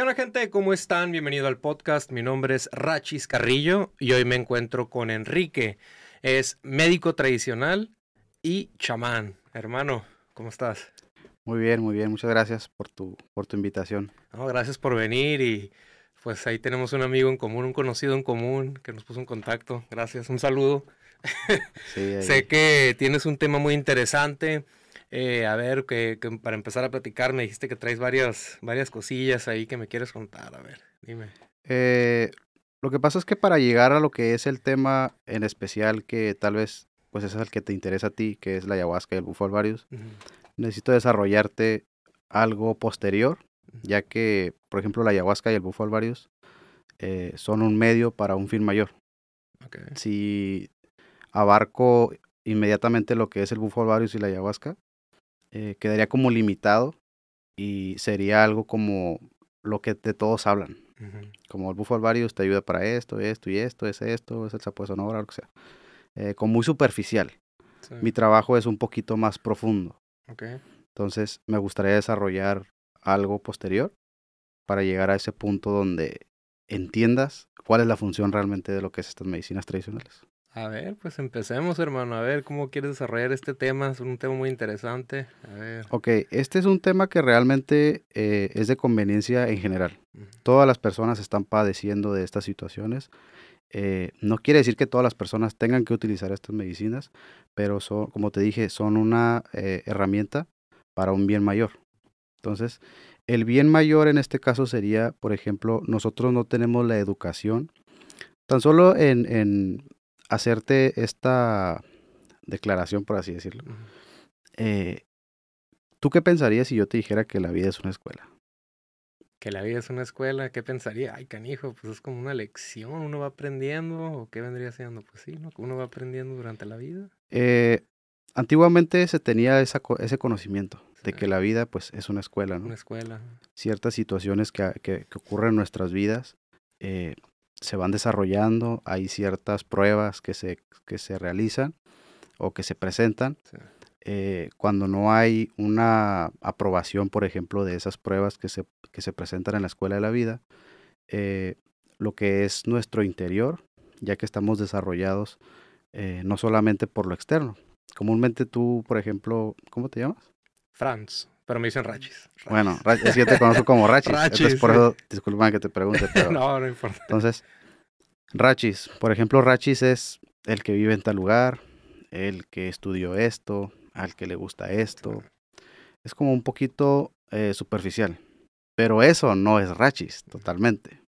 ¿Qué onda gente? ¿Cómo están? Bienvenido al podcast. Mi nombre es Rachis Carrillo y hoy me encuentro con Enrique. Es médico tradicional y chamán. Hermano, ¿cómo estás? Muy bien, muy bien. Muchas gracias por tu, por tu invitación. No, gracias por venir y pues ahí tenemos un amigo en común, un conocido en común que nos puso en contacto. Gracias, un saludo. Sí, sé que tienes un tema muy interesante. Eh, a ver, que, para empezar a platicar, me dijiste que traes varias, varias cosillas ahí que me quieres contar. A ver, dime. Eh, lo que pasa es que para llegar a lo que es el tema en especial, que tal vez pues es el que te interesa a ti, que es la ayahuasca y el bufo varios necesito desarrollarte algo posterior, ya que, por ejemplo, la ayahuasca y el bufo varios eh, son un medio para un fin mayor. Si abarco inmediatamente lo que es el bufo varios y la ayahuasca, eh, quedaría como limitado y sería algo como lo que de todos hablan. Como el bufo alvario te ayuda para esto, esto y esto, es esto, es el sapo de lo que sea. Eh, como muy superficial. Mi trabajo es un poquito más profundo. Entonces me gustaría desarrollar algo posterior para llegar a ese punto donde entiendas cuál es la función realmente de lo que es estas medicinas tradicionales. A ver, pues empecemos, hermano. A ver, ¿cómo quieres desarrollar este tema? Es un tema muy interesante. A ver. Ok, este es un tema que realmente eh, es de conveniencia en general. Todas las personas están padeciendo de estas situaciones. Eh, no quiere decir que todas las personas tengan que utilizar estas medicinas, pero son, como te dije, son una eh, herramienta para un bien mayor. Entonces, el bien mayor en este caso sería, por ejemplo, nosotros no tenemos la educación. Tan solo en hacerte esta declaración, por así decirlo. Eh, ¿Tú qué pensarías si yo te dijera que la vida es una escuela? Que la vida es una escuela, ¿qué pensaría? Ay, canijo, pues es como una lección, uno va aprendiendo, o qué vendría siendo, pues sí, Uno va aprendiendo durante la vida. Eh, antiguamente se tenía ese conocimiento de que la vida, pues, es una escuela, ¿no? Una escuela. Ciertas situaciones que, ocurren en nuestras vidas eh, se van desarrollando, hay ciertas pruebas que se, se realizan o que se presentan. Eh, cuando no hay una aprobación, por ejemplo, de esas pruebas que se, que se presentan en la escuela de la vida, eh, lo que es nuestro interior, ya que estamos desarrollados eh, no solamente por lo externo. Comúnmente tú, por ejemplo, ¿cómo te llamas? Franz. Pero me dicen Rachis. Bueno, es yo te conozco como Rachis. entonces, por eso, disculpa que te pregunte. Pero... no, no importa. Entonces, Rachis. Por ejemplo, Rachis es el que vive en tal lugar, el que estudió esto, al que le gusta esto. Es como un poquito eh, superficial. Pero eso no es Rachis, totalmente.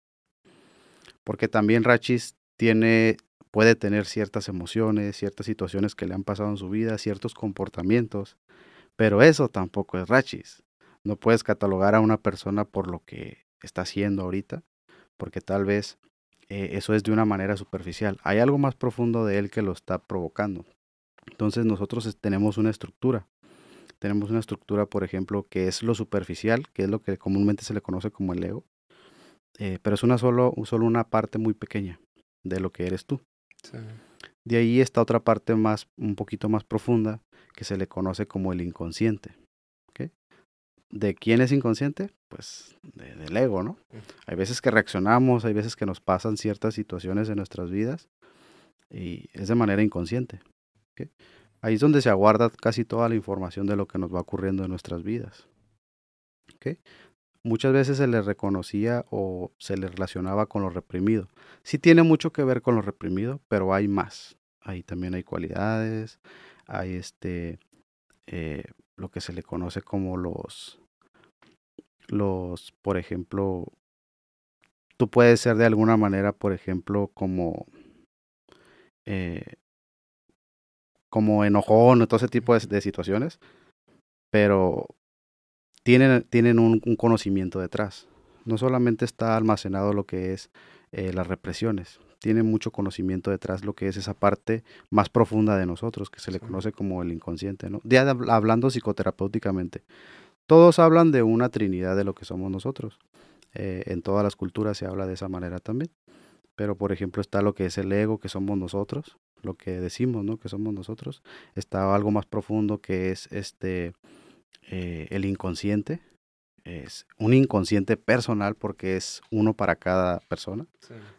Porque también Rachis tiene, puede tener ciertas emociones, ciertas situaciones que le han pasado en su vida, ciertos comportamientos pero eso tampoco es rachis. No puedes catalogar a una persona por lo que está haciendo ahorita, porque tal vez eh, eso es de una manera superficial. Hay algo más profundo de él que lo está provocando. Entonces nosotros tenemos una estructura. Tenemos una estructura, por ejemplo, que es lo superficial, que es lo que comúnmente se le conoce como el ego, eh, pero es una solo, solo una parte muy pequeña de lo que eres tú. De ahí está otra parte más, un poquito más profunda, que se le conoce como el inconsciente. ¿De quién es inconsciente? Pues del ego, ¿no? Hay veces que reaccionamos, hay veces que nos pasan ciertas situaciones en nuestras vidas y es de manera inconsciente. Ahí es donde se aguarda casi toda la información de lo que nos va ocurriendo en nuestras vidas. Muchas veces se le reconocía o se le relacionaba con lo reprimido. Sí tiene mucho que ver con lo reprimido, pero hay más. Ahí también hay cualidades, hay este eh, lo que se le conoce como los los por ejemplo tú puedes ser de alguna manera por ejemplo como eh, como enojón o todo ese tipo de, situaciones pero tienen, tienen un, conocimiento detrás no solamente está almacenado lo que es eh, las represiones tiene mucho conocimiento detrás lo que es esa parte más profunda de nosotros, que se le conoce como el inconsciente, ¿no? Ya hablando psicoterapéuticamente. Todos hablan de una trinidad de lo que somos nosotros. Eh, en todas las culturas se habla de esa manera también. Pero, por ejemplo, está lo que es el ego, que somos nosotros, lo que decimos, ¿no? Que somos nosotros. Está algo más profundo que es este, eh, el inconsciente, es un inconsciente personal porque es uno para cada persona.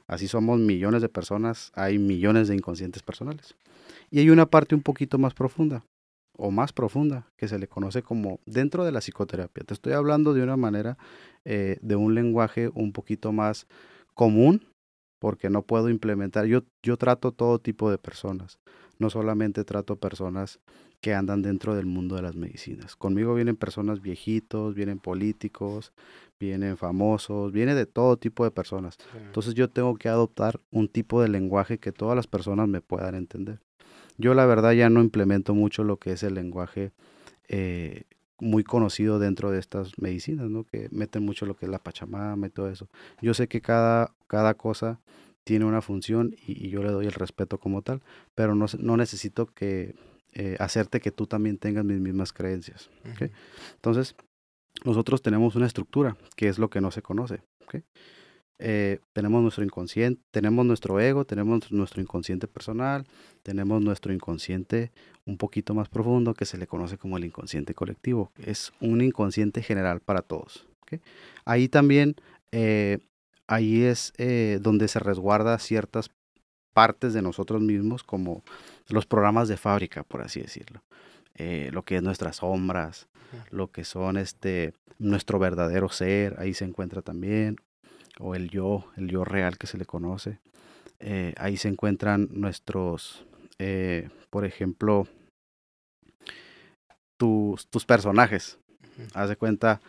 Así somos millones de personas, hay millones de inconscientes personales. Y hay una parte un poquito más profunda, o más profunda, que se le conoce como dentro de la psicoterapia. Te estoy hablando de una manera, eh, de un lenguaje un poquito más común, porque no puedo implementar, yo, yo trato todo tipo de personas no solamente trato personas que andan dentro del mundo de las medicinas. Conmigo vienen personas viejitos, vienen políticos, vienen famosos, viene de todo tipo de personas. Entonces yo tengo que adoptar un tipo de lenguaje que todas las personas me puedan entender. Yo la verdad ya no implemento mucho lo que es el lenguaje eh, muy conocido dentro de estas medicinas, ¿no? Que meten mucho lo que es la pachamama y todo eso. Yo sé que cada, cada cosa tiene una función y, yo le doy el respeto como tal, pero no, necesito que eh, hacerte que tú también tengas mis mismas creencias. Entonces, nosotros tenemos una estructura, que es lo que no se conoce. Eh, tenemos nuestro inconsciente, tenemos nuestro ego, tenemos nuestro inconsciente personal, tenemos nuestro inconsciente un poquito más profundo que se le conoce como el inconsciente colectivo. Es un inconsciente general para todos. Ahí también eh, ahí es eh, donde se resguarda ciertas partes de nosotros mismos, como los programas de fábrica, por así decirlo. Eh, lo que es nuestras sombras, lo que son este, nuestro verdadero ser, ahí se encuentra también, o el yo, el yo real que se le conoce. Eh, ahí se encuentran nuestros, por ejemplo, tus, tus personajes. Haz de cuenta,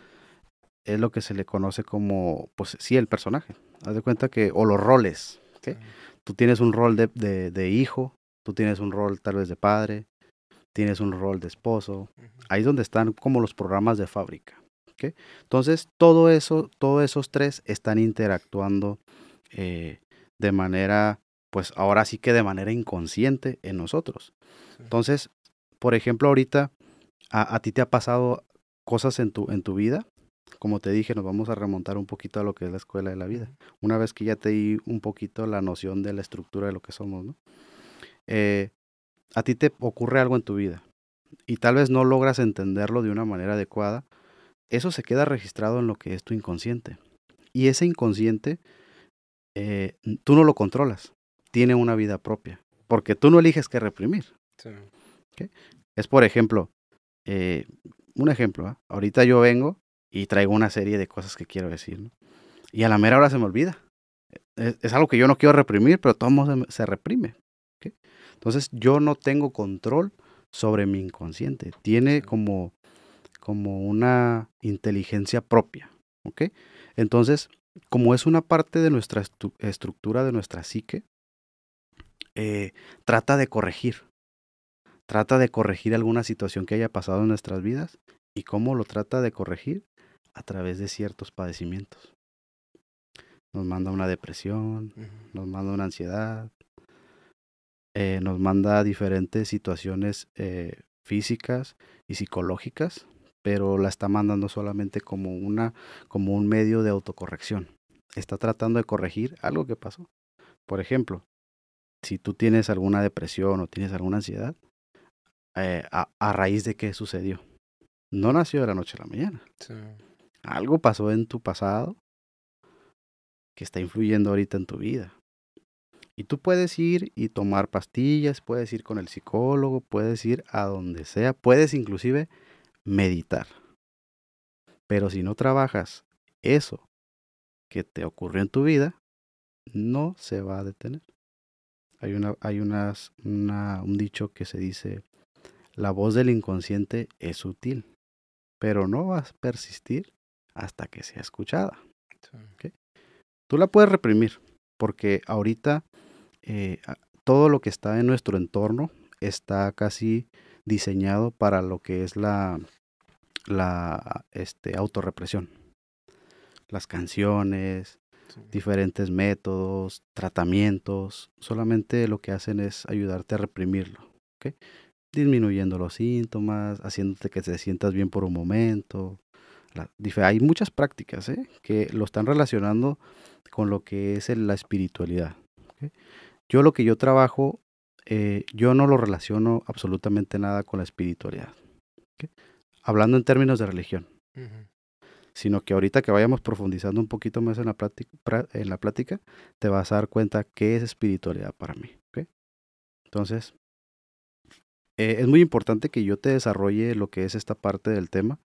es lo que se le conoce como, pues sí, el personaje. Haz de cuenta que, o los roles. ¿okay? Tú tienes un rol de, hijo, tú tienes un rol tal vez de padre, tienes un rol de esposo. Ahí es donde están como los programas de fábrica. ¿okay? Entonces, todo eso, todos esos tres están interactuando eh, de manera, pues ahora sí que de manera inconsciente en nosotros. Entonces, por ejemplo, ahorita, a, a ti te ha pasado cosas en tu, en tu vida como te dije, nos vamos a remontar un poquito a lo que es la escuela de la vida. Una vez que ya te di un poquito la noción de la estructura de lo que somos, ¿no? Eh, a ti te ocurre algo en tu vida y tal vez no logras entenderlo de una manera adecuada, eso se queda registrado en lo que es tu inconsciente. Y ese inconsciente, eh, tú no lo controlas, tiene una vida propia, porque tú no eliges qué reprimir. Es, por ejemplo, eh, un ejemplo, ¿ah? ahorita yo vengo y traigo una serie de cosas que quiero decir. Y a la mera hora se me olvida. E-, es, algo que yo no quiero reprimir, pero todo se, se reprime. Entonces yo no tengo control sobre mi inconsciente. Tiene como, como una inteligencia propia. Entonces, como es una parte de nuestra estructura, de nuestra psique, eh, trata de corregir. Trata de corregir alguna situación que haya pasado en nuestras vidas. ¿Y cómo lo trata de corregir? a través de ciertos padecimientos. Nos manda una depresión, nos manda una ansiedad, eh, nos manda diferentes situaciones eh, físicas y psicológicas, pero la está mandando solamente como, una, como un medio de autocorrección. Está tratando de corregir algo que pasó. Por ejemplo, si tú tienes alguna depresión o tienes alguna ansiedad, eh, a, a, raíz de qué sucedió. No nació de la noche a la mañana. Sí. Algo pasó en tu pasado que está influyendo ahorita en tu vida. Y tú puedes ir y tomar pastillas, puedes ir con el psicólogo, puedes ir a donde sea, puedes inclusive meditar. Pero si no trabajas eso que te ocurrió en tu vida, no se va a detener. Hay, una, hay un dicho que se dice, la voz del inconsciente es útil, pero no vas a persistir hasta que sea escuchada. Tú la puedes reprimir porque ahorita eh, todo lo que está en nuestro entorno está casi diseñado para lo que es la, la este, autorrepresión. Las canciones, diferentes métodos, tratamientos, solamente lo que hacen es ayudarte a reprimirlo. Disminuyendo los síntomas, haciéndote que te sientas bien por un momento, la, hay muchas prácticas ¿eh? que lo están relacionando con lo que es la espiritualidad. Yo lo que yo trabajo, eh, yo no lo relaciono absolutamente nada con la espiritualidad. Hablando en términos de religión. Sino que ahorita que vayamos profundizando un poquito más en la, plática, en la plática te vas a dar cuenta qué es espiritualidad para mí. Entonces, eh, es muy importante que yo te desarrolle lo que es esta parte del tema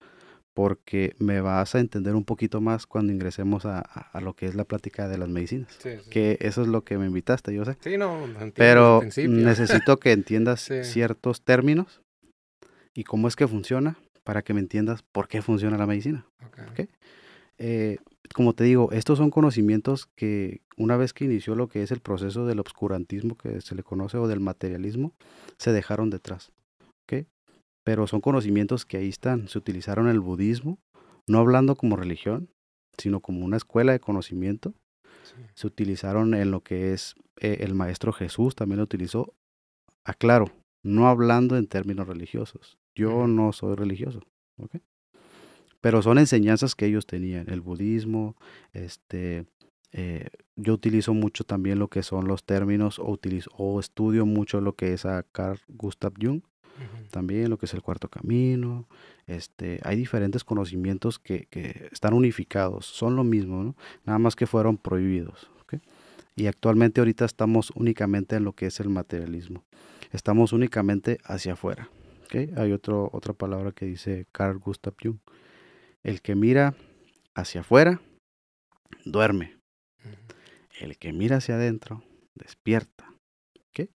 porque me vas a entender un poquito más cuando ingresemos a, a, lo que es la plática de las medicinas. Sí, Que eso es lo que me invitaste, yo sé. Sí, no, pero necesito que entiendas ciertos términos y cómo es que funciona para que me entiendas por qué funciona la medicina. Okay. Eh, como te digo, estos son conocimientos que una vez que inició lo que es el proceso del obscurantismo que se le conoce o del materialismo, se dejaron detrás. Ok pero son conocimientos que ahí están. Se utilizaron en el budismo, no hablando como religión, sino como una escuela de conocimiento. Se utilizaron en lo que es eh, el maestro Jesús, también lo utilizó. Aclaro, no hablando en términos religiosos. Yo no soy religioso. ¿okay? Pero son enseñanzas que ellos tenían, el budismo, este, eh, yo utilizo mucho también lo que son los términos o, utilizo, o estudio mucho lo que es a Carl Gustav Jung, también lo que es el cuarto camino. Este, hay diferentes conocimientos que, están unificados, son lo mismo, nada más que fueron prohibidos. Y actualmente ahorita estamos únicamente en lo que es el materialismo, estamos únicamente hacia afuera. ¿okay? Hay otra palabra que dice Carl Gustav Jung, el que mira hacia afuera, duerme. El que mira hacia adentro, despierta. ¿okay?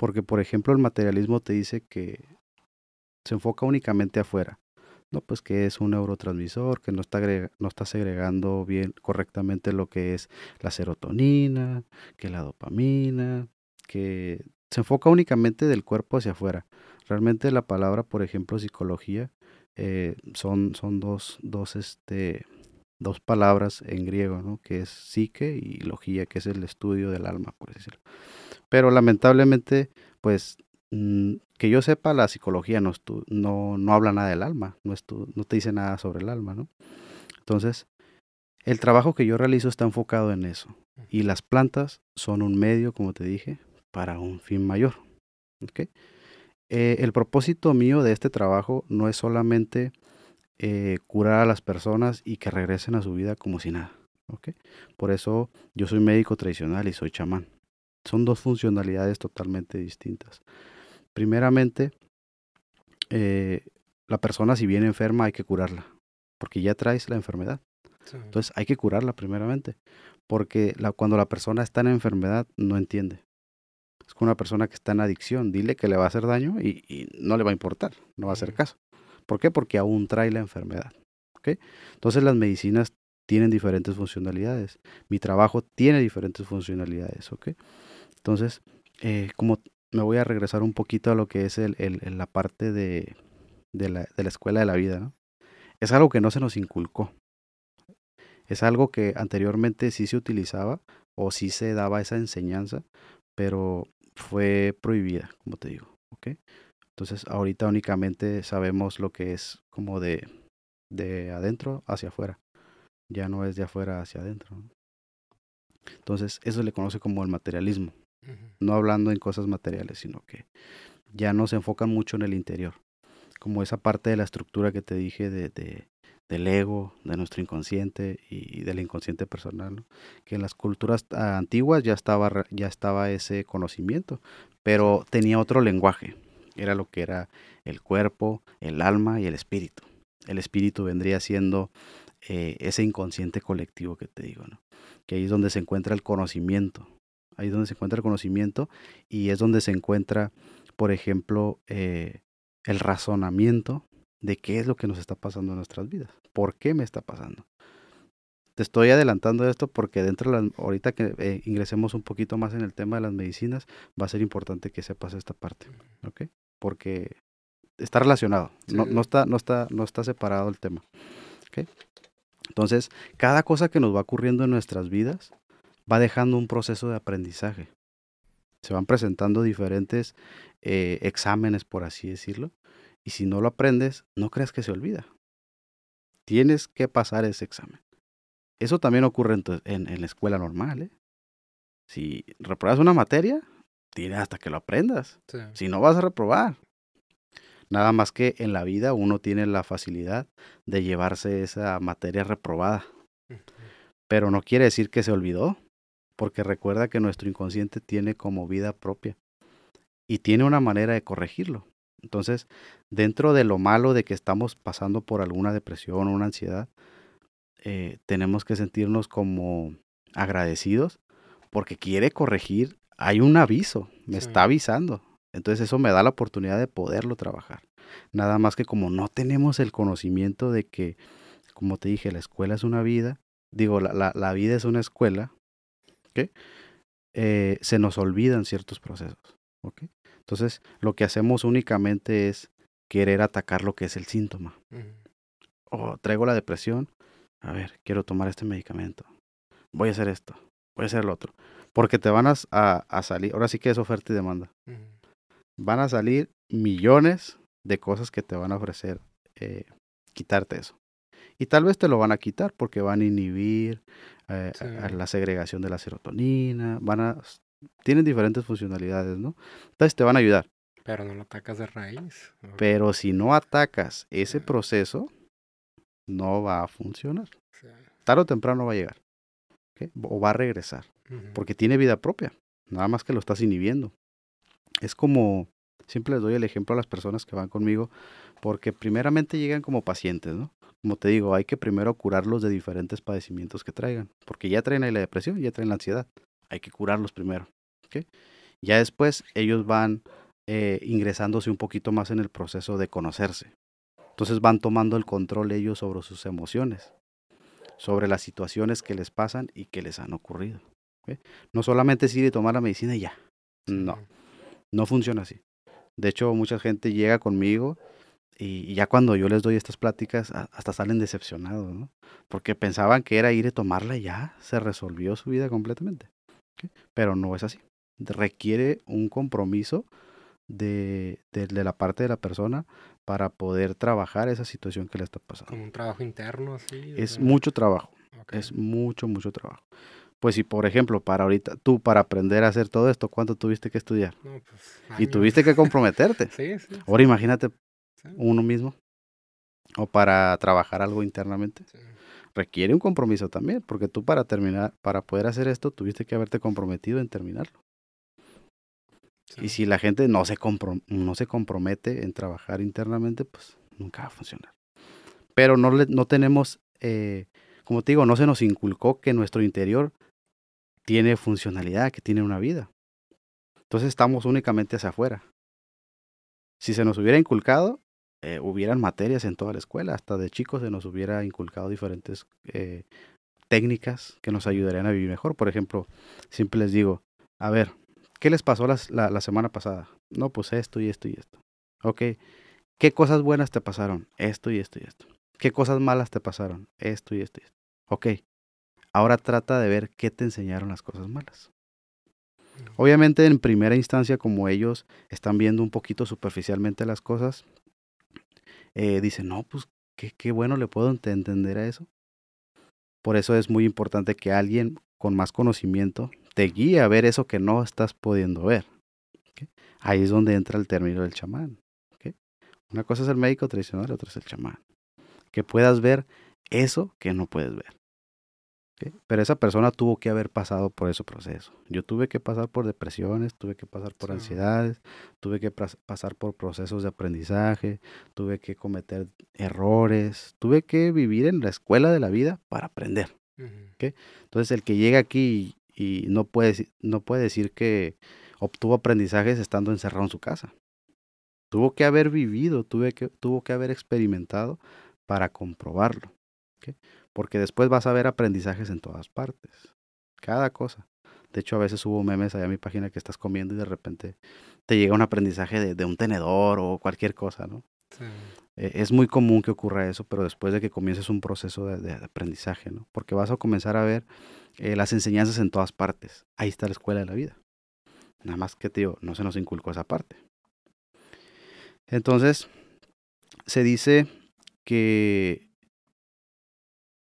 Porque, por ejemplo, el materialismo te dice que se enfoca únicamente afuera. No, pues que es un neurotransmisor, que no está, no está segregando bien correctamente lo que es la serotonina, que la dopamina, que se enfoca únicamente del cuerpo hacia afuera. Realmente la palabra, por ejemplo, psicología, eh, son, son dos, este, dos palabras en griego, ¿no? que es psique y logía, que es el estudio del alma, por decirlo. Pero lamentablemente, pues mm, que yo sepa, la psicología no, no, no habla nada del alma, no, no te dice nada sobre el alma, ¿no? Entonces, el trabajo que yo realizo está enfocado en eso. Y las plantas son un medio, como te dije, para un fin mayor. ¿okay? Eh, el propósito mío de este trabajo no es solamente eh, curar a las personas y que regresen a su vida como si nada. ¿ok? Por eso yo soy médico tradicional y soy chamán son dos funcionalidades totalmente distintas. Primeramente, eh, la persona si viene enferma hay que curarla, porque ya traes la enfermedad. Entonces hay que curarla primeramente, porque cuando la persona está en enfermedad no entiende. Es como una persona que está en adicción, dile que le va a hacer daño y, no le va a importar, no va a hacer caso. ¿Por qué? Porque aún trae la enfermedad. ¿okay? Entonces las medicinas tienen diferentes funcionalidades. Mi trabajo tiene diferentes funcionalidades. ¿okay? Entonces, eh, como me voy a regresar un poquito a lo que es la parte de, la, escuela de la vida, Es algo que no se nos inculcó. Es algo que anteriormente sí se utilizaba o sí se daba esa enseñanza, pero fue prohibida, como te digo, Entonces ahorita únicamente sabemos lo que es como de, de adentro hacia afuera. Ya no es de afuera hacia adentro. Entonces eso se le conoce como el materialismo. No hablando en cosas materiales, sino que ya no se enfocan mucho en el interior. Como esa parte de la estructura que te dije de, del ego, de nuestro inconsciente y del inconsciente personal, que en las culturas antiguas ya estaba, ya estaba ese conocimiento, pero tenía otro lenguaje, era lo que era el cuerpo, el alma y el espíritu. El espíritu vendría siendo eh, ese inconsciente colectivo que te digo, que ahí es donde se encuentra el conocimiento, ahí es donde se encuentra el conocimiento y es donde se encuentra, por ejemplo, eh, el razonamiento de qué es lo que nos está pasando en nuestras vidas, por qué me está pasando. Te estoy adelantando esto porque dentro de la, ahorita que eh, ingresemos un poquito más en el tema de las medicinas, va a ser importante que sepas esta parte, ¿ok? Porque está relacionado, no, está, no, está, no está separado el tema. ¿ok? Entonces, cada cosa que nos va ocurriendo en nuestras vidas va dejando un proceso de aprendizaje. Se van presentando diferentes eh, exámenes, por así decirlo, y si no lo aprendes, no creas que se olvida. Tienes que pasar ese examen. Eso también ocurre en, la escuela normal. ¿eh? Si reprobas una materia, tiene hasta que lo aprendas. Si no, vas a reprobar. Nada más que en la vida uno tiene la facilidad de llevarse esa materia reprobada. Pero no quiere decir que se olvidó porque recuerda que nuestro inconsciente tiene como vida propia y tiene una manera de corregirlo. Entonces, dentro de lo malo de que estamos pasando por alguna depresión o una ansiedad, eh, tenemos que sentirnos como agradecidos porque quiere corregir, hay un aviso, me está avisando. Entonces eso me da la oportunidad de poderlo trabajar. Nada más que como no tenemos el conocimiento de que, como te dije, la escuela es una vida, digo, la vida es una escuela, eh, se nos olvidan ciertos procesos, Entonces, lo que hacemos únicamente es querer atacar lo que es el síntoma. O oh, traigo la depresión, a ver, quiero tomar este medicamento, voy a hacer esto, voy a hacer lo otro. Porque te van a, salir, ahora sí que es oferta y demanda. Van a salir millones de cosas que te van a ofrecer eh, quitarte eso. Y tal vez te lo van a quitar porque van a inhibir eh, la segregación de la serotonina, van a tienen diferentes funcionalidades, ¿no? Entonces te van a ayudar. Pero no lo atacas de raíz. Pero si no atacas ese ah. proceso, no va a funcionar. Tarde o temprano va a llegar. O va a regresar. Porque tiene vida propia. Nada más que lo estás inhibiendo. Es como, siempre les doy el ejemplo a las personas que van conmigo, porque primeramente llegan como pacientes, ¿no? como te digo, hay que primero curarlos de diferentes padecimientos que traigan, porque ya traen la depresión, ya traen la ansiedad, hay que curarlos primero. ¿okay? Ya después ellos van eh, ingresándose un poquito más en el proceso de conocerse. Entonces van tomando el control ellos sobre sus emociones, sobre las situaciones que les pasan y que les han ocurrido. No solamente es ir y tomar la medicina y ya. No, no funciona así. De hecho, mucha gente llega conmigo y, ya cuando yo les doy estas pláticas, hasta salen decepcionados, ¿no? Porque pensaban que era ir a tomarla y ya se resolvió su vida completamente. Pero no es así. Requiere un compromiso de, la parte de la persona para poder trabajar esa situación que le está pasando. Como un trabajo interno, así. Es mucho trabajo. Es mucho, mucho trabajo. Pues si, por ejemplo, para ahorita, tú para aprender a hacer todo esto, ¿cuánto tuviste que estudiar? Pues, y tuviste que comprometerte. sí, sí, Ahora imagínate uno mismo o para trabajar algo internamente. Requiere un compromiso también, porque tú para terminar, para poder hacer esto, tuviste que haberte comprometido en terminarlo. Y si la gente no se, no se compromete en trabajar internamente, pues nunca va a funcionar. Pero no, le, no tenemos, eh, como te digo, no se nos inculcó que nuestro interior tiene funcionalidad, que tiene una vida. Entonces estamos únicamente hacia afuera. Si se nos hubiera inculcado, eh, hubieran materias en toda la escuela, hasta de chicos se nos hubiera inculcado diferentes eh, técnicas que nos ayudarían a vivir mejor. Por ejemplo, siempre les digo, a ver, ¿qué les pasó la, semana pasada? No, pues esto y esto y esto. Ok, ¿qué cosas buenas te pasaron? Esto y esto y esto. ¿Qué cosas malas te pasaron? Esto y esto y esto. Ok, ahora trata de ver qué te enseñaron las cosas malas. Obviamente en primera instancia como ellos están viendo un poquito superficialmente las cosas, eh, dice, no, pues qué, bueno le puedo entender a eso. Por eso es muy importante que alguien con más conocimiento te guíe a ver eso que no estás pudiendo ver. Ahí es donde entra el término del chamán. Una cosa es el médico tradicional, otra es el chamán. Que puedas ver eso que no puedes ver. Pero esa persona tuvo que haber pasado por ese proceso. Yo tuve que pasar por depresiones, tuve que pasar por ansiedades, tuve que pasar por procesos de aprendizaje, tuve que cometer errores, tuve que vivir en la escuela de la vida para aprender. Entonces el que llega aquí y, no, puede, no puede decir que obtuvo aprendizajes estando encerrado en su casa. Tuvo que haber vivido, tuve que, tuvo que haber experimentado para comprobarlo porque después vas a ver aprendizajes en todas partes, cada cosa. De hecho, a veces hubo memes allá en mi página que estás comiendo y de repente te llega un aprendizaje de, un tenedor o cualquier cosa, ¿no? Eh, es muy común que ocurra eso, pero después de que comiences un proceso de, aprendizaje, ¿no? Porque vas a comenzar a ver eh, las enseñanzas en todas partes. Ahí está la escuela de la vida. Nada más que, tío, no se nos inculcó esa parte. Entonces, se dice que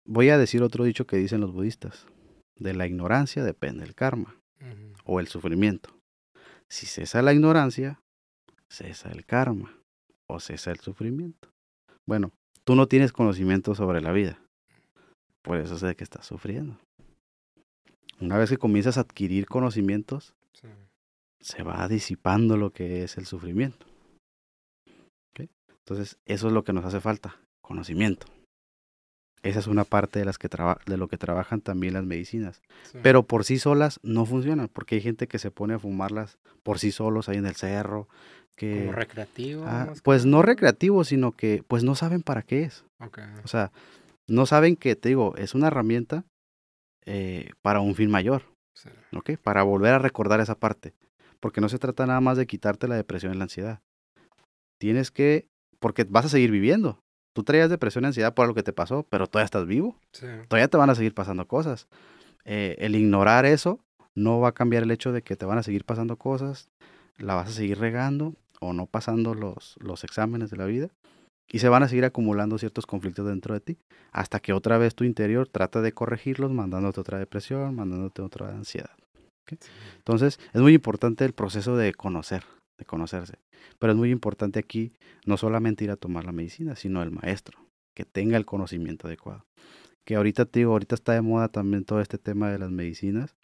voy a decir otro dicho que dicen los budistas. De la ignorancia depende el karma o el sufrimiento. Si cesa la ignorancia, cesa el karma o cesa el sufrimiento. Bueno, tú no tienes conocimiento sobre la vida. Por eso sé que estás sufriendo. Una vez que comienzas a adquirir conocimientos, se va disipando lo que es el sufrimiento. Entonces, eso es lo que nos hace falta, conocimiento. Esa es una parte de, las que de lo que trabajan también las medicinas. Pero por sí solas no funcionan, porque hay gente que se pone a fumarlas por sí solos ahí en el cerro. Que, ¿Como recreativo? Ah, pues no recreativo, sino que pues no saben para qué es. O sea, no saben que, te digo, es una herramienta eh, para un fin mayor. Para volver a recordar esa parte. Porque no se trata nada más de quitarte la depresión y la ansiedad. Tienes que, porque vas a seguir viviendo. Tú traías depresión y ansiedad por lo que te pasó, pero todavía estás vivo. Todavía te van a seguir pasando cosas. Eh, el ignorar eso no va a cambiar el hecho de que te van a seguir pasando cosas, la vas a seguir regando o no pasando los, los exámenes de la vida y se van a seguir acumulando ciertos conflictos dentro de ti hasta que otra vez tu interior trata de corregirlos mandándote otra depresión, mandándote otra ansiedad. Entonces es muy importante el proceso de conocer, de conocerse. Pero es muy importante aquí no solamente ir a tomar la medicina, sino el maestro, que tenga el conocimiento adecuado. Que ahorita te digo, ahorita está de moda también todo este tema de las medicinas.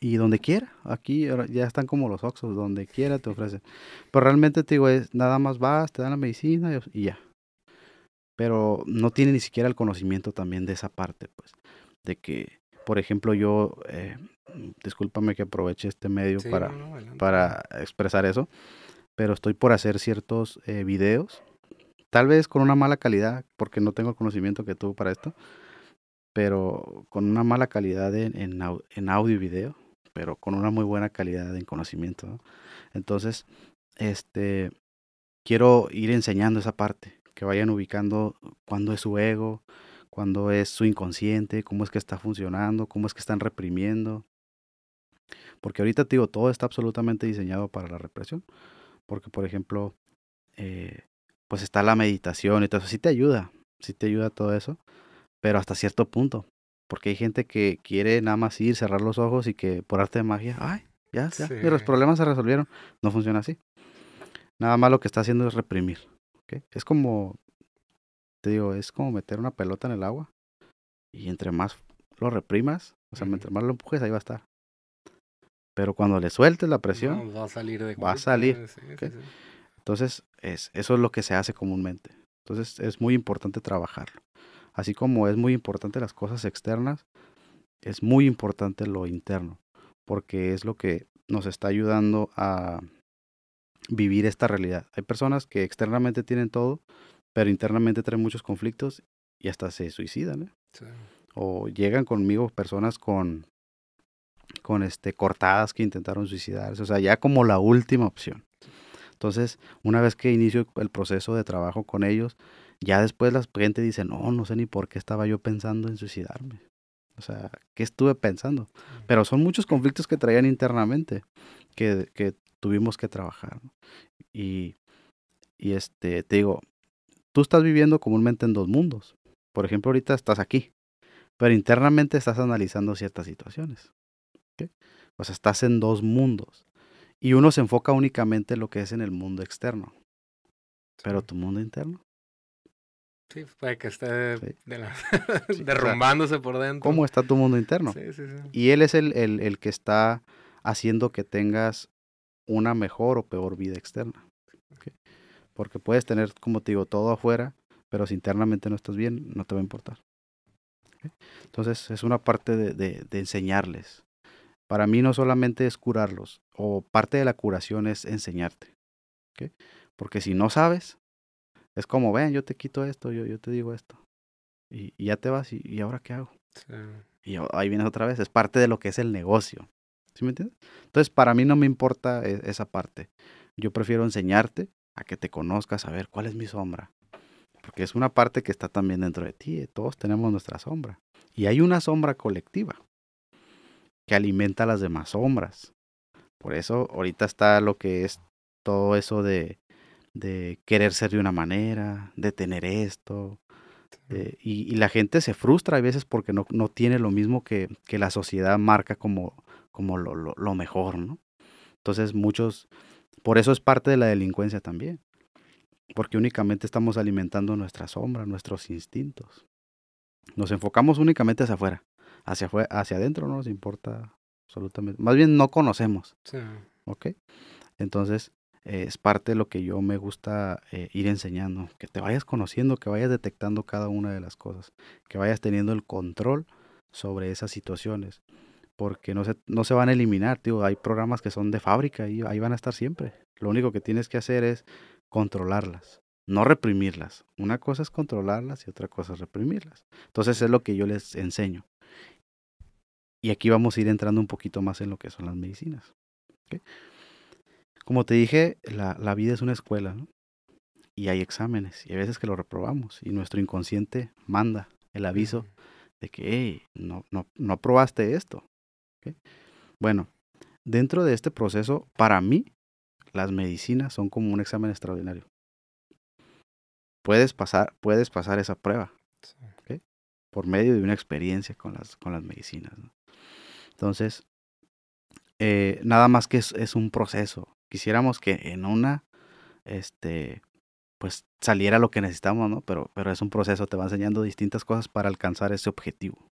Y donde quiera, aquí ya están como los Oxos, donde quiera te ofrecen. Pero realmente te digo, es nada más vas, te dan la medicina y ya. Pero no tiene ni siquiera el conocimiento también de esa parte, pues. De que, por ejemplo, yo eh, discúlpame que aproveche este medio para, expresar eso, pero estoy por hacer ciertos eh, videos, tal vez con una mala calidad, porque no tengo el conocimiento que tuve para esto, pero con una mala calidad en, audio y video, pero con una muy buena calidad en conocimiento. Entonces, este, quiero ir enseñando esa parte, que vayan ubicando cuándo es su ego, cuándo es su inconsciente, cómo es que está funcionando, cómo es que están reprimiendo, porque ahorita te digo, todo está absolutamente diseñado para la represión. Porque, por ejemplo, eh, pues está la meditación y todo eso. Sí te ayuda, sí te ayuda todo eso, pero hasta cierto punto. Porque hay gente que quiere nada más ir, cerrar los ojos y que por arte de magia, ay, ya, ya, y los problemas se resolvieron. No funciona así. Nada más lo que está haciendo es reprimir. Es como, te digo, es como meter una pelota en el agua y entre más lo reprimas, o sea, entre más lo empujes, ahí va a estar. Pero cuando le sueltes la presión, va a salir. va a salir. Entonces, es, eso es lo que se hace comúnmente. Entonces, es muy importante trabajarlo. Así como es muy importante las cosas externas, es muy importante lo interno, porque es lo que nos está ayudando a vivir esta realidad. Hay personas que externamente tienen todo, pero internamente traen muchos conflictos y hasta se suicidan. ¿eh? O llegan conmigo personas con con este, cortadas que intentaron suicidarse, o sea, ya como la última opción. Entonces, una vez que inicio el proceso de trabajo con ellos, ya después la gente dice, no, no sé ni por qué estaba yo pensando en suicidarme. O sea, ¿qué estuve pensando? Pero son muchos conflictos que traían internamente que, tuvimos que trabajar. Y, y este, te digo, tú estás viviendo comúnmente en dos mundos. Por ejemplo, ahorita estás aquí, pero internamente estás analizando ciertas situaciones. O sea, estás en dos mundos. Y uno se enfoca únicamente en lo que es en el mundo externo. Pero tu mundo interno. Sí, pues, puede que esté derrumbándose por dentro. ¿Cómo está tu mundo interno? Y él es el, el, que está haciendo que tengas una mejor o peor vida externa. Porque puedes tener, como te digo, todo afuera, pero si internamente no estás bien, no te va a importar. Entonces es una parte de enseñarles para mí no solamente es curarlos, o parte de la curación es enseñarte. Porque si no sabes, es como, vean, yo te quito esto, yo, yo te digo esto. Y, ya te vas, y, ahora qué hago? Y ahí vienes otra vez, es parte de lo que es el negocio. ¿Sí me entiendes? Entonces, para mí no me importa e, esa parte. Yo prefiero enseñarte a que te conozcas, a ver cuál es mi sombra. Porque es una parte que está también dentro de ti. Eh, todos tenemos nuestra sombra. Y hay una sombra colectiva que alimenta las demás sombras. Por eso ahorita está lo que es todo eso de, querer ser de una manera, de tener esto. y, la gente se frustra a veces porque no, tiene lo mismo que, la sociedad marca como, como lo, mejor, ¿no? Entonces muchos, por eso es parte de la delincuencia también, porque únicamente estamos alimentando nuestra sombra, nuestros instintos. Nos enfocamos únicamente hacia afuera, hacia, hacia adentro no nos importa absolutamente. Más bien no conocemos. Sí. Entonces, es parte de lo que yo me gusta eh, ir enseñando, que te vayas conociendo, que vayas detectando cada una de las cosas, que vayas teniendo el control sobre esas situaciones, porque no se, no se van a eliminar, tío, hay programas que son de fábrica y ahí van a estar siempre. Lo único que tienes que hacer es controlarlas, no reprimirlas. Una cosa es controlarlas y otra cosa es reprimirlas. Entonces es lo que yo les enseño. Y aquí vamos a ir entrando un poquito más en lo que son las medicinas. Como te dije, la, vida es una escuela, Y hay exámenes, y a veces que lo reprobamos, y nuestro inconsciente manda el aviso de que, no, no, aprobaste esto. Bueno, dentro de este proceso, para mí, las medicinas son como un examen extraordinario. Puedes pasar, puedes pasar esa prueba por medio de una experiencia con las, con las medicinas. Entonces, eh, nada más que es, un proceso. Quisiéramos que en una, este, pues saliera lo que necesitamos, ¿no? Pero, pero es un proceso, te va enseñando distintas cosas para alcanzar ese objetivo.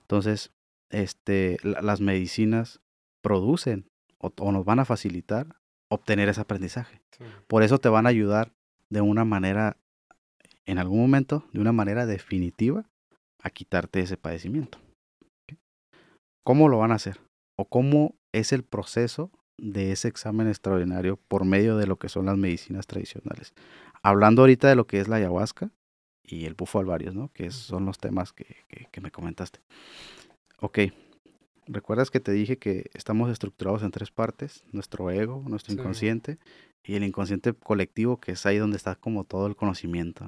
Entonces, este, las medicinas producen o, nos van a facilitar obtener ese aprendizaje. Por eso te van a ayudar de una manera, en algún momento, de una manera definitiva, a quitarte ese padecimiento cómo lo van a hacer o cómo es el proceso de ese examen extraordinario por medio de lo que son las medicinas tradicionales. Hablando ahorita de lo que es la ayahuasca y el pufo alvarios, ¿no? Que son los temas que, me comentaste. Ok, ¿Recuerdas que te dije que estamos estructurados en tres partes? Nuestro ego, nuestro inconsciente y el inconsciente colectivo, que es ahí donde está como todo el conocimiento,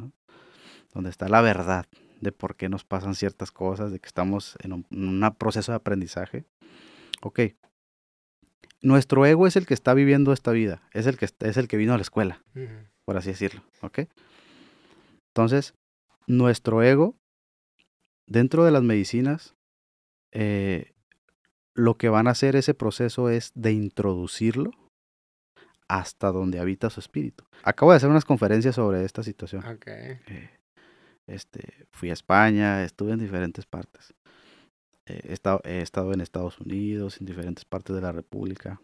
donde está la verdad, de por qué nos pasan ciertas cosas, de que estamos en un, proceso de aprendizaje. Ok. Nuestro ego es el que está viviendo esta vida, es el que, es el que vino a la escuela, por así decirlo. Ok. Entonces, nuestro ego, dentro de las medicinas, eh, lo que van a hacer ese proceso es de introducirlo hasta donde habita su espíritu. Acabo de hacer unas conferencias sobre esta situación. Okay. Eh, este, fui a España, estuve en diferentes partes. Eh, he, estado, he, en Estados Unidos, en diferentes partes de la República,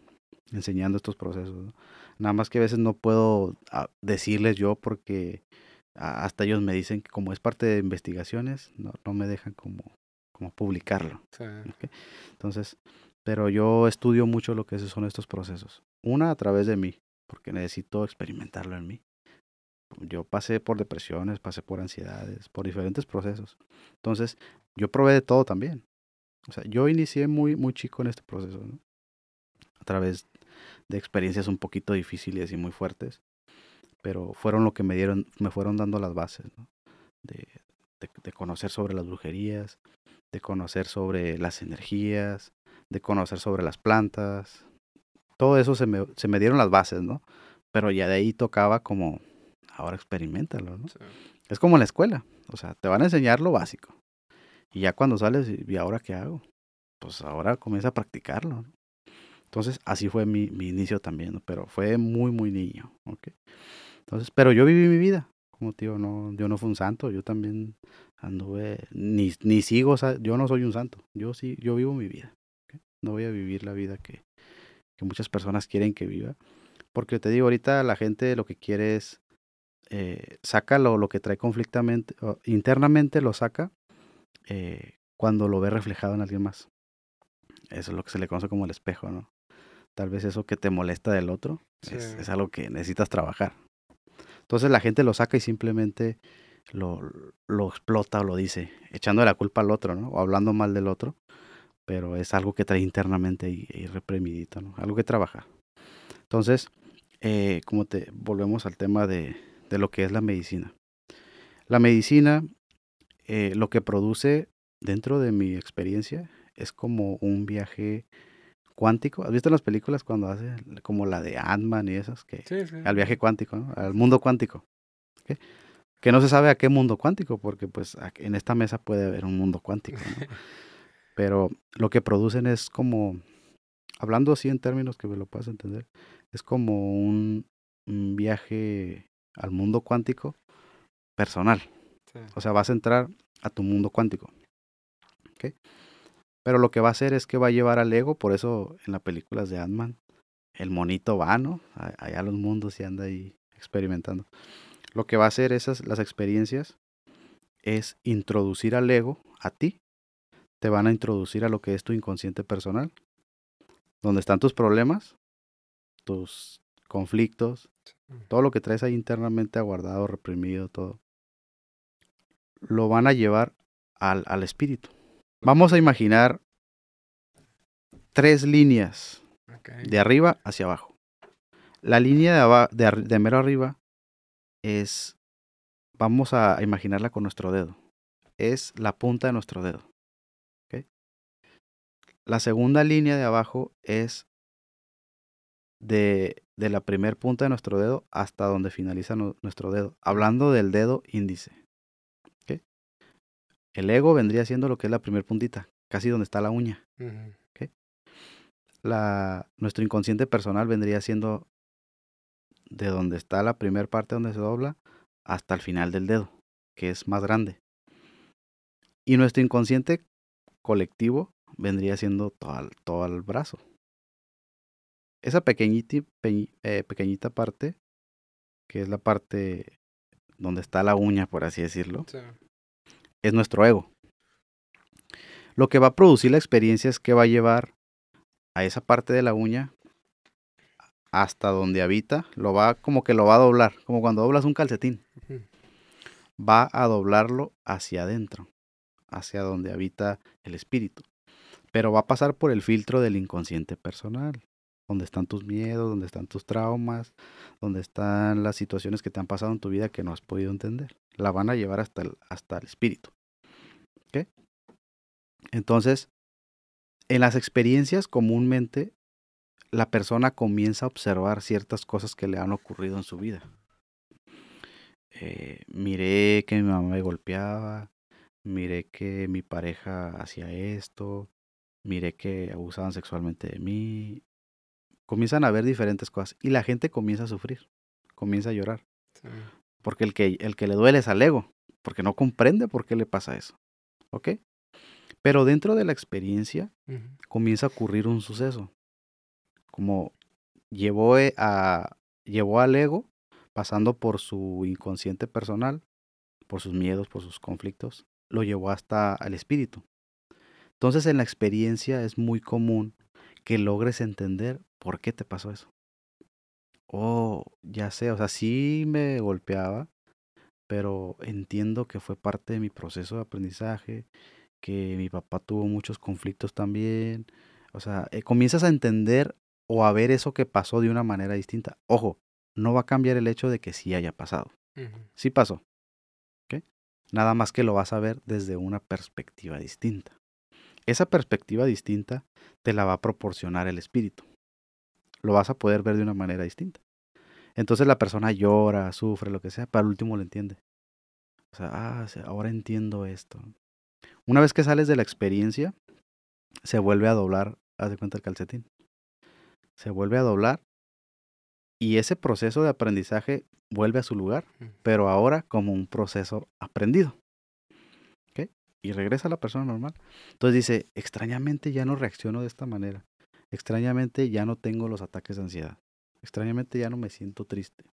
enseñando estos procesos. Nada más que a veces no puedo ah, decirles yo porque ah, hasta ellos me dicen que como es parte de investigaciones, no, me dejan como, como publicarlo. Entonces, pero yo estudio mucho lo que son estos procesos. Una a través de mí, porque necesito experimentarlo en mí. Yo pasé por depresiones, pasé por ansiedades, por diferentes procesos. Entonces, yo probé de todo también. O sea, yo inicié muy, muy chico en este proceso, ¿no? A través de experiencias un poquito difíciles y muy fuertes, pero fueron lo que me dieron, me fueron dando las bases, ¿no? De, conocer sobre las brujerías, de conocer sobre las energías, de conocer sobre las plantas. Todo eso se se me dieron las bases, ¿no? Pero ya de ahí tocaba como ahora experimentalo, ¿no? Es como la escuela, o sea, te van a enseñar lo básico. Y ya cuando sales, ¿y ahora qué hago? Pues ahora comienza a practicarlo. Entonces, así fue mi, inicio también, pero fue muy, muy niño. ¿ok? Entonces, pero yo viví mi vida, como tío, no, yo no fui un santo, yo también anduve, ni, ni sigo, yo no soy un santo, yo sí, yo vivo mi vida. No voy a vivir la vida que, que muchas personas quieren que viva. Porque te digo, ahorita la gente lo que quiere es eh, saca lo, que trae conflictamente, internamente lo saca eh, cuando lo ve reflejado en alguien más. Eso es lo que se le conoce como el espejo, ¿no? Tal vez eso que te molesta del otro es, algo que necesitas trabajar. Entonces la gente lo saca y simplemente lo, explota o lo dice, echando la culpa al otro, ¿no? O hablando mal del otro, pero es algo que trae internamente y, reprimido, reprimidito, ¿no? Algo que trabaja. Entonces, eh, como te volvemos al tema de, de lo que es la medicina. La medicina eh, lo que produce dentro de mi experiencia es como un viaje cuántico. ¿Has visto las películas cuando hace como la de Ant-Man y esas? Que, Al viaje cuántico, al mundo cuántico. Que no se sabe a qué mundo cuántico, porque pues en esta mesa puede haber un mundo cuántico. Pero lo que producen es como, hablando así en términos que me lo puedas entender, es como un viaje al mundo cuántico personal. O sea, vas a entrar a tu mundo cuántico. Pero lo que va a hacer es que va a llevar al ego, por eso en las películas de Ant-Man, el monito va, ¿no? Allá a los mundos y anda ahí experimentando. Lo que va a hacer esas, las experiencias, es introducir al ego a ti. Te van a introducir a lo que es tu inconsciente personal, donde están tus problemas, tus conflictos, todo lo que traes ahí internamente aguardado, reprimido, todo, lo van a llevar al, espíritu. Vamos a imaginar tres líneas, de arriba hacia abajo. La línea de, de mero arriba es, vamos a imaginarla con nuestro dedo, es la punta de nuestro dedo. La segunda línea de abajo es de, de la primer punta de nuestro dedo hasta donde finaliza nuestro dedo, hablando del dedo índice. El ego vendría siendo lo que es la primer puntita, casi donde está la uña. la, nuestro inconsciente personal vendría siendo de donde está la primera parte donde se dobla hasta el final del dedo, que es más grande. Y nuestro inconsciente colectivo vendría siendo todo, todo el brazo esa pequeñita, eh, pequeñita parte, que es la parte donde está la uña, por así decirlo, es nuestro ego. Lo que va a producir la experiencia es que va a llevar a esa parte de la uña hasta donde habita, lo va como que lo va a doblar, como cuando doblas un calcetín. Va a doblarlo hacia adentro, hacia donde habita el espíritu, pero va a pasar por el filtro del inconsciente personal donde están tus miedos, donde están tus traumas, donde están las situaciones que te han pasado en tu vida que no has podido entender. La van a llevar hasta el, hasta el espíritu. Entonces, en las experiencias comúnmente la persona comienza a observar ciertas cosas que le han ocurrido en su vida. Eh, miré que mi mamá me golpeaba, miré que mi pareja hacía esto, miré que abusaban sexualmente de mí, comienzan a ver diferentes cosas y la gente comienza a sufrir, comienza a llorar. Porque el que, el que le duele es al ego, porque no comprende por qué le pasa eso. ¿Ok? Pero dentro de la experiencia comienza a ocurrir un suceso. Como llevó, eh, a, llevó al ego pasando por su inconsciente personal, por sus miedos, por sus conflictos, lo llevó hasta al espíritu. Entonces en la experiencia es muy común que logres entender por qué te pasó eso. Oh, ya sé, o sea, sí me golpeaba, pero entiendo que fue parte de mi proceso de aprendizaje, que mi papá tuvo muchos conflictos también. O sea, eh, comienzas a entender o a ver eso que pasó de una manera distinta. Ojo, no va a cambiar el hecho de que sí haya pasado. Sí pasó. ¿okay? Nada más que lo vas a ver desde una perspectiva distinta. Esa perspectiva distinta te la va a proporcionar el espíritu. Lo vas a poder ver de una manera distinta. Entonces la persona llora, sufre, lo que sea, para el último lo entiende. O sea, ah, ahora entiendo esto. Una vez que sales de la experiencia, se vuelve a doblar, haz de cuenta el calcetín. Se vuelve a doblar y ese proceso de aprendizaje vuelve a su lugar, pero ahora como un proceso aprendido y regresa a la persona normal. Entonces dice, extrañamente ya no reacciono de esta manera. Extrañamente ya no tengo los ataques de ansiedad. Extrañamente ya no me siento triste.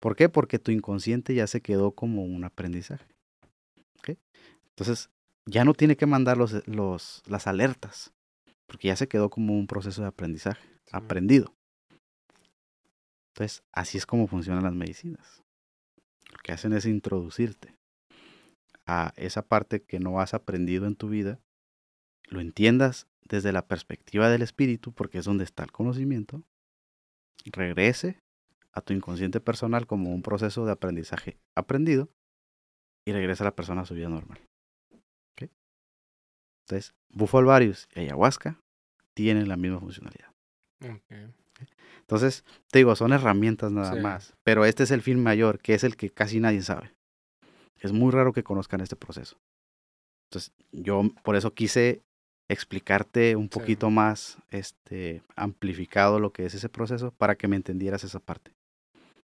¿Por qué? Porque tu inconsciente ya se quedó como un aprendizaje. Entonces, ya no tiene que mandar eh, los, las alertas, porque ya se quedó como un proceso de aprendizaje, aprendido. Entonces, así es como funcionan las medicinas. Lo que hacen es introducirte esa parte que no has aprendido en tu vida, lo entiendas desde la perspectiva del espíritu, porque es donde está el conocimiento, regrese a tu inconsciente personal como un proceso de aprendizaje aprendido y regresa la persona a su vida normal. Entonces, bufo alvarius y ayahuasca tienen la misma funcionalidad. Entonces, te digo, son herramientas nada más, pero este es el fin mayor, que es el que casi nadie sabe. Es muy raro que conozcan este proceso. Entonces, yo por eso quise explicarte un poquito más este, amplificado lo que es ese proceso para que me entendieras esa parte.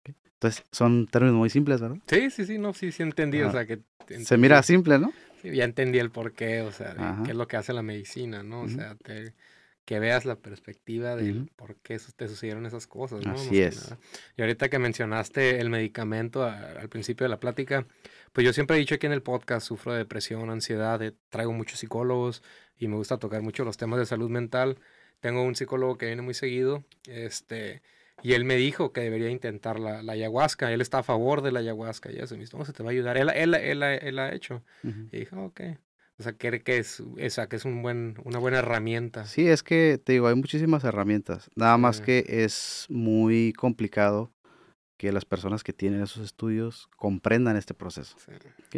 Entonces, son términos muy simples, ¿verdad? Sí, sí, sí, no, sí, sí entendí, o sea, que... Se mira simple, ¿no? Sí, ya entendí el porqué, o sea, qué es lo que hace la medicina, ¿no? O sea, que veas la perspectiva de por qué te sucedieron esas cosas, ¿no? Así es. Y ahorita que mencionaste el medicamento al principio de la plática, pues yo siempre he dicho aquí en el podcast, sufro de depresión, ansiedad, eh, traigo muchos psicólogos y me gusta tocar mucho los temas de salud mental. Tengo un psicólogo que viene muy seguido, este, y él me dijo que debería intentar la, ayahuasca. Él está a favor de la ayahuasca y eso, me no, se te va a ayudar. Él, él, él, ha hecho. Y dijo, ah, ok, o sea, que, que es, esa, que es un buen, una buena herramienta. Sí, es que te digo, hay muchísimas herramientas. Nada más que es muy complicado que las personas que tienen esos estudios comprendan este proceso.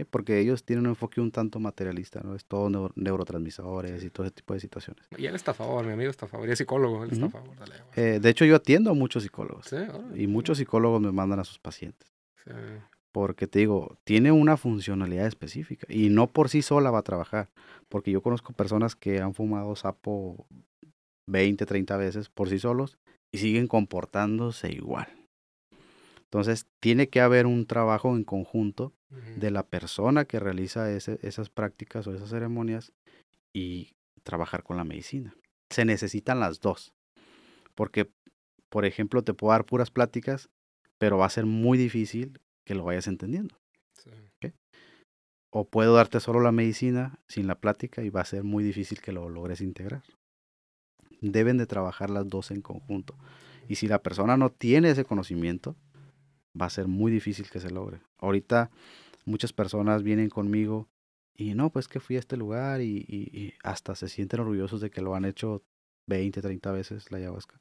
Porque ellos tienen un enfoque un tanto materialista, ¿no? Es todo neurotransmisores y todo ese tipo de situaciones. Y él está a favor, mi amigo está a favor, y es psicólogo, él está a favor de eh, de hecho, yo atiendo a muchos psicólogos. y muchos psicólogos me mandan a sus pacientes. Porque te digo, tiene una funcionalidad específica y no por sí sola va a trabajar. Porque yo conozco personas que han fumado sapo 20, 30 veces por sí solos y siguen comportándose igual. Entonces, tiene que haber un trabajo en conjunto de la persona que realiza esas prácticas o esas ceremonias y trabajar con la medicina. Se necesitan las dos, porque, por ejemplo, te puedo dar puras pláticas, pero va a ser muy difícil que lo vayas entendiendo. O puedo darte solo la medicina sin la plática y va a ser muy difícil que lo logres integrar. Deben de trabajar las dos en conjunto. Y si la persona no tiene ese conocimiento, va a ser muy difícil que se logre. Ahorita muchas personas vienen conmigo y no, pues que fui a este lugar y, hasta se sienten orgullosos de que lo han hecho 20, 30 veces la ayahuasca.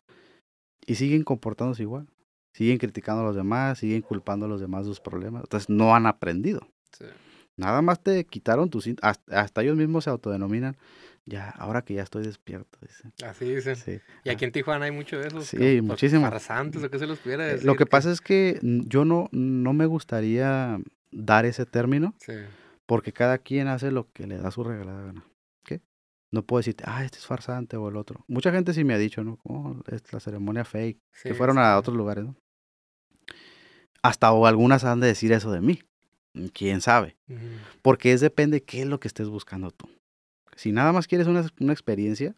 Y siguen comportándose igual. Siguen criticando a los demás, siguen culpando a los demás de sus problemas. Entonces no han aprendido. Nada más te quitaron tu hasta ellos mismos se autodenominan ya, ahora que ya estoy despierto, dice. Así dice. Y aquí ah. en Tijuana hay mucho de esos. Sí, muchísimo. Farsantes, o que se los pudiera eh, decir. Lo que, pasa es que yo no, no me gustaría dar ese término. Sí. Porque cada quien hace lo que le da su regalada gana. ¿Qué? No puedo decirte, ah, este es farsante o el otro. Mucha gente sí me ha dicho, ¿no? Oh, es la ceremonia fake. que fueron a otros lugares, ¿no? Hasta o algunas han de decir eso de mí. ¿Quién sabe? Porque es depende qué es lo que estés buscando tú. Si nada más quieres una, experiencia,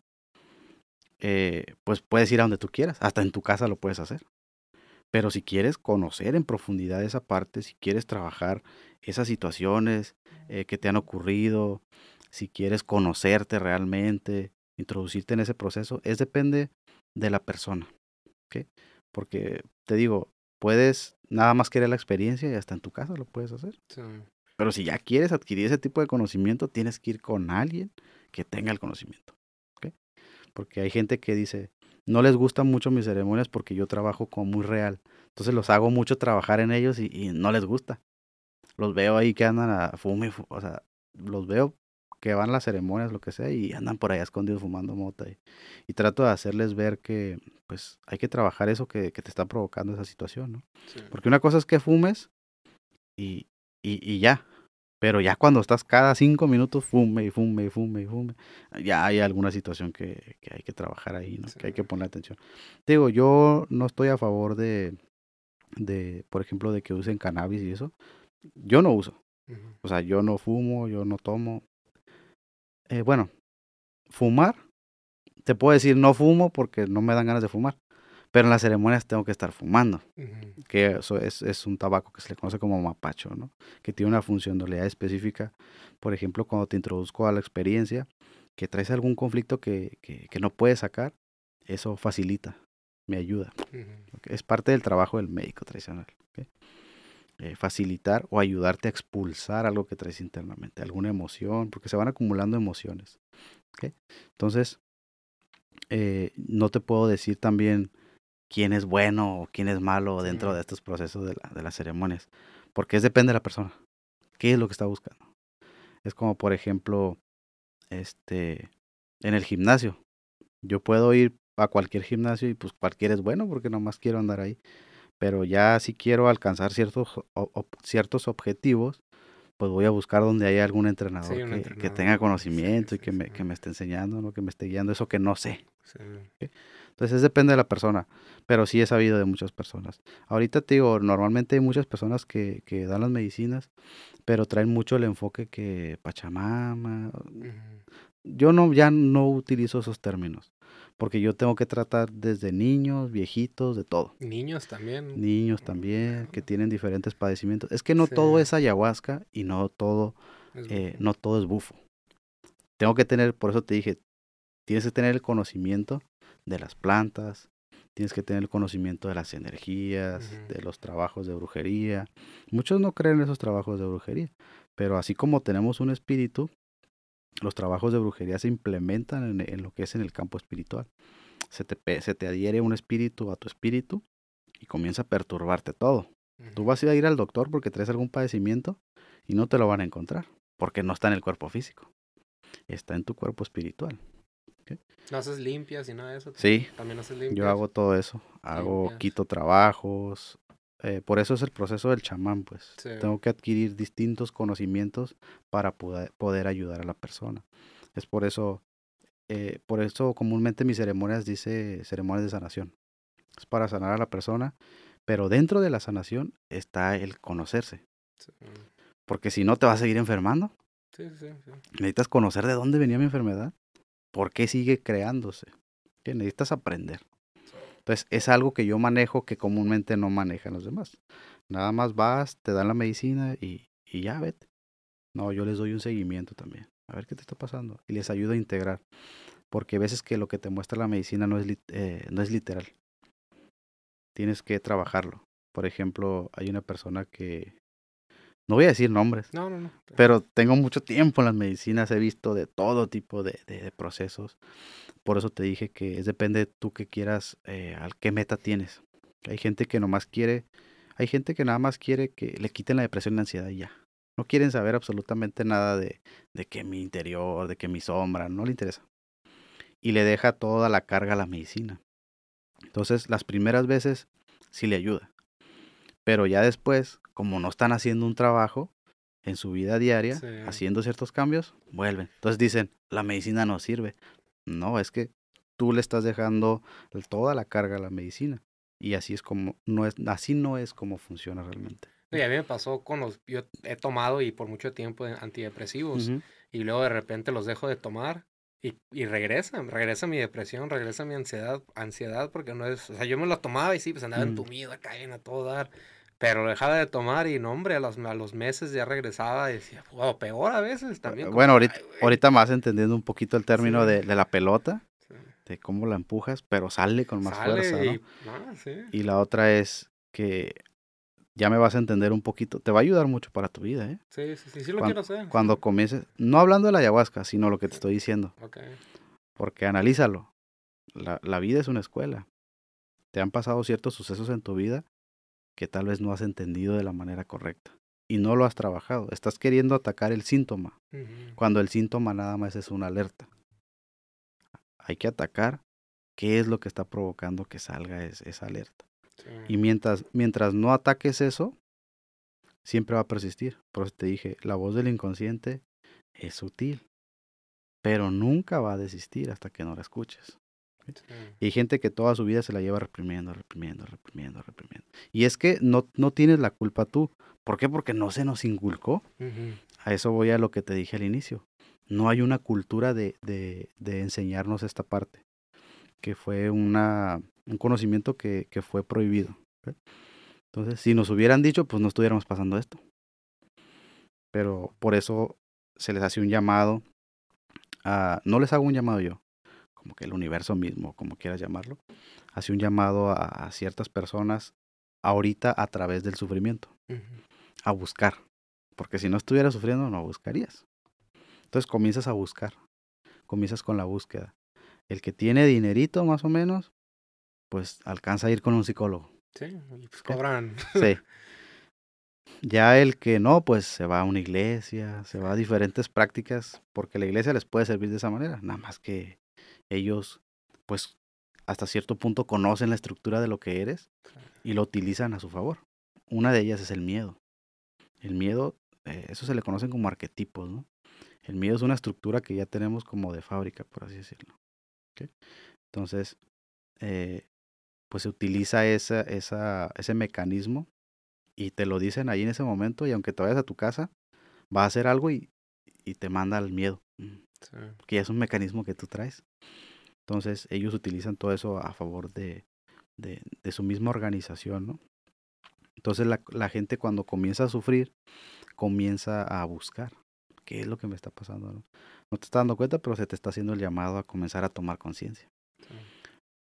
eh, pues puedes ir a donde tú quieras, hasta en tu casa lo puedes hacer. Pero si quieres conocer en profundidad esa parte, si quieres trabajar esas situaciones eh, que te han ocurrido, si quieres conocerte realmente, introducirte en ese proceso, es depende de la persona. Porque te digo, puedes nada más querer la experiencia y hasta en tu casa lo puedes hacer. Sí. Pero si ya quieres adquirir ese tipo de conocimiento, tienes que ir con alguien que tenga el conocimiento. Porque hay gente que dice, no les gustan mucho mis ceremonias porque yo trabajo como muy real. Entonces los hago mucho trabajar en ellos y, no les gusta. Los veo ahí que andan a fume, o sea, los veo que van a las ceremonias, lo que sea, y andan por ahí escondidos fumando mota. Y, trato de hacerles ver que, pues, hay que trabajar eso que, te está provocando esa situación, ¿no? Porque una cosa es que fumes y, y, y ya. Pero ya cuando estás cada cinco minutos, fume y fume y fume y fume, ya hay alguna situación que, hay que trabajar ahí, que hay que poner atención. Digo, yo no estoy a favor de, de, por ejemplo, de que usen cannabis y eso. Yo no uso. O sea, yo no fumo, yo no tomo. Eh, bueno, fumar, te puedo decir no fumo porque no me dan ganas de fumar. Pero en las ceremonias tengo que estar fumando, que eso es, un tabaco que se le conoce como mapacho, que tiene una funcionalidad específica. Por ejemplo, cuando te introduzco a la experiencia, que traes algún conflicto que, no puedes sacar, eso facilita, me ayuda. Es parte del trabajo del médico tradicional. Eh, facilitar o ayudarte a expulsar algo que traes internamente, alguna emoción, porque se van acumulando emociones. Entonces, eh, no te puedo decir también quién es bueno o quién es malo dentro de estos procesos de, de, las ceremonias. Porque es depende de la persona. ¿Qué es lo que está buscando? Es como, por ejemplo, este, en el gimnasio. Yo puedo ir a cualquier gimnasio y pues cualquier es bueno porque nomás quiero andar ahí. Pero ya si quiero alcanzar ciertos, ciertos objetivos, pues voy a buscar donde haya algún entrenador, que, tenga conocimiento y que, me, que me esté enseñando, ¿no? que me esté guiando eso que no sé. ¿sí? Entonces, depende de la persona, pero sí es sabido de muchas personas. Ahorita te digo, normalmente hay muchas personas que, que dan las medicinas, pero traen mucho el enfoque que Pachamama. Yo no, ya no utilizo esos términos, porque yo tengo que tratar desde niños, viejitos, de todo. Niños también. Niños también, que tienen diferentes padecimientos. Es que no todo es ayahuasca y no todo, eh, no todo es bufo. Tengo que tener, por eso te dije, tienes que tener el conocimiento de las plantas, tienes que tener el conocimiento de las energías, de los trabajos de brujería. Muchos no creen en esos trabajos de brujería, pero así como tenemos un espíritu, los trabajos de brujería se implementan en, lo que es en el campo espiritual. Se te, adhiere un espíritu a tu espíritu y comienza a perturbarte todo. Tú vas a ir al doctor porque traes algún padecimiento y no te lo van a encontrar porque no está en el cuerpo físico, está en tu cuerpo espiritual. ¿No haces limpias y nada de eso? Sí. Yo hago todo eso. Hago, quito trabajos. Eh, por eso es el proceso del chamán, pues. Tengo que adquirir distintos conocimientos para poder, ayudar a la persona. Es por eso, eh, por eso comúnmente mis ceremonias dice ceremonias de sanación. Es para sanar a la persona, pero dentro de la sanación está el conocerse. Porque si no, te vas a seguir enfermando. Sí, sí, sí. Necesitas conocer de dónde venía mi enfermedad. ¿por qué sigue creándose? Que necesitas aprender. Entonces, es algo que yo manejo que comúnmente no manejan los demás. Nada más vas, te dan la medicina y, ya vete. No, yo les doy un seguimiento también. A ver qué te está pasando. Y les ayudo a integrar. Porque a veces que lo que te muestra la medicina no es, eh, no es literal. Tienes que trabajarlo. Por ejemplo, hay una persona que no voy a decir nombres. No, no, no. Pero tengo mucho tiempo en las medicinas, he visto de todo tipo de, procesos. Por eso te dije que es depende tú que quieras, eh, al qué meta tienes. Hay gente que nomás quiere, hay gente que nada más quiere que le quiten la depresión y la ansiedad y ya. No quieren saber absolutamente nada de, de que mi interior, de que mi sombra, no le interesa. Y le deja toda la carga a la medicina. Entonces, las primeras veces sí le ayuda. Pero ya después como no están haciendo un trabajo en su vida diaria, haciendo ciertos cambios, vuelven. Entonces dicen, la medicina no sirve. No, es que tú le estás dejando toda la carga a la medicina. Y así es como, no es, así no es como funciona realmente. Y a mí me pasó con los, yo he tomado y por mucho tiempo antidepresivos y luego de repente los dejo de tomar y, y regresa, regresa mi depresión, regresa mi ansiedad, ansiedad porque no es, o sea, yo me los tomaba y sí, pues andaba uh mm. -huh. entumido a todo dar, pero dejaba de tomar y no, hombre, a los, meses ya regresaba y decía, wow, peor a veces también. Bueno, ahorita, ahorita más entendiendo un poquito el término de, la pelota, de cómo la empujas, pero sale con más fuerza. Y, ¿no? Ah, sí. y la otra es que ya me vas a entender un poquito, te va a ayudar mucho para tu vida, ¿eh? Sí, sí, sí, sí lo cuando, quiero hacer. Cuando comiences, no hablando de la ayahuasca, sino lo que te estoy diciendo. Ok. Porque analízalo. la vida es una escuela. Te han pasado ciertos sucesos en tu vida que tal vez no has entendido de la manera correcta y no lo has trabajado. Estás queriendo atacar el síntoma, cuando el síntoma nada más es una alerta. Hay que atacar qué es lo que está provocando que salga esa alerta. Y mientras, mientras no ataques eso, siempre va a persistir. Por eso te dije, la voz del inconsciente es sutil, pero nunca va a desistir hasta que no la escuches. Mm. Y gente que toda su vida se la lleva reprimiendo, reprimiendo, reprimiendo, reprimiendo. Y es que no, tienes la culpa tú. ¿Por qué? Porque no se nos inculcó. A eso voy a lo que te dije al inicio. No hay una cultura de, enseñarnos esta parte, que fue una, un conocimiento que, fue prohibido. Entonces, si nos hubieran dicho, pues no estuviéramos pasando esto. Pero por eso se les hace un llamado. no les hago un llamado yo, como que el universo mismo, como quieras llamarlo, hace un llamado a, ciertas personas ahorita a través del sufrimiento, a buscar, porque si no estuvieras sufriendo no buscarías. Entonces comienzas a buscar, comienzas con la búsqueda. El que tiene dinerito más o menos, pues alcanza a ir con un psicólogo. Sí, pues cobran. Sí. Ya el que no, pues se va a una iglesia, se va a diferentes prácticas, porque la iglesia les puede servir de esa manera, nada más que ellos pues hasta cierto punto conocen la estructura de lo que eres y lo utilizan a su favor. Una de ellas es el miedo. El miedo, eh, eso se le conocen como arquetipos, ¿no? El miedo es una estructura que ya tenemos como de fábrica, por así decirlo. Entonces, eh, pues se utiliza esa, esa, ese mecanismo y te lo dicen ahí en ese momento y aunque te vayas a tu casa, va a hacer algo y, y te manda el miedo que es un mecanismo que tú traes. Entonces ellos utilizan todo eso a favor de, de, su misma organización, Entonces la, la, gente cuando comienza a sufrir, comienza a buscar. ¿Qué es lo que me está pasando? No, te estás dando cuenta, pero se te está haciendo el llamado a comenzar a tomar conciencia.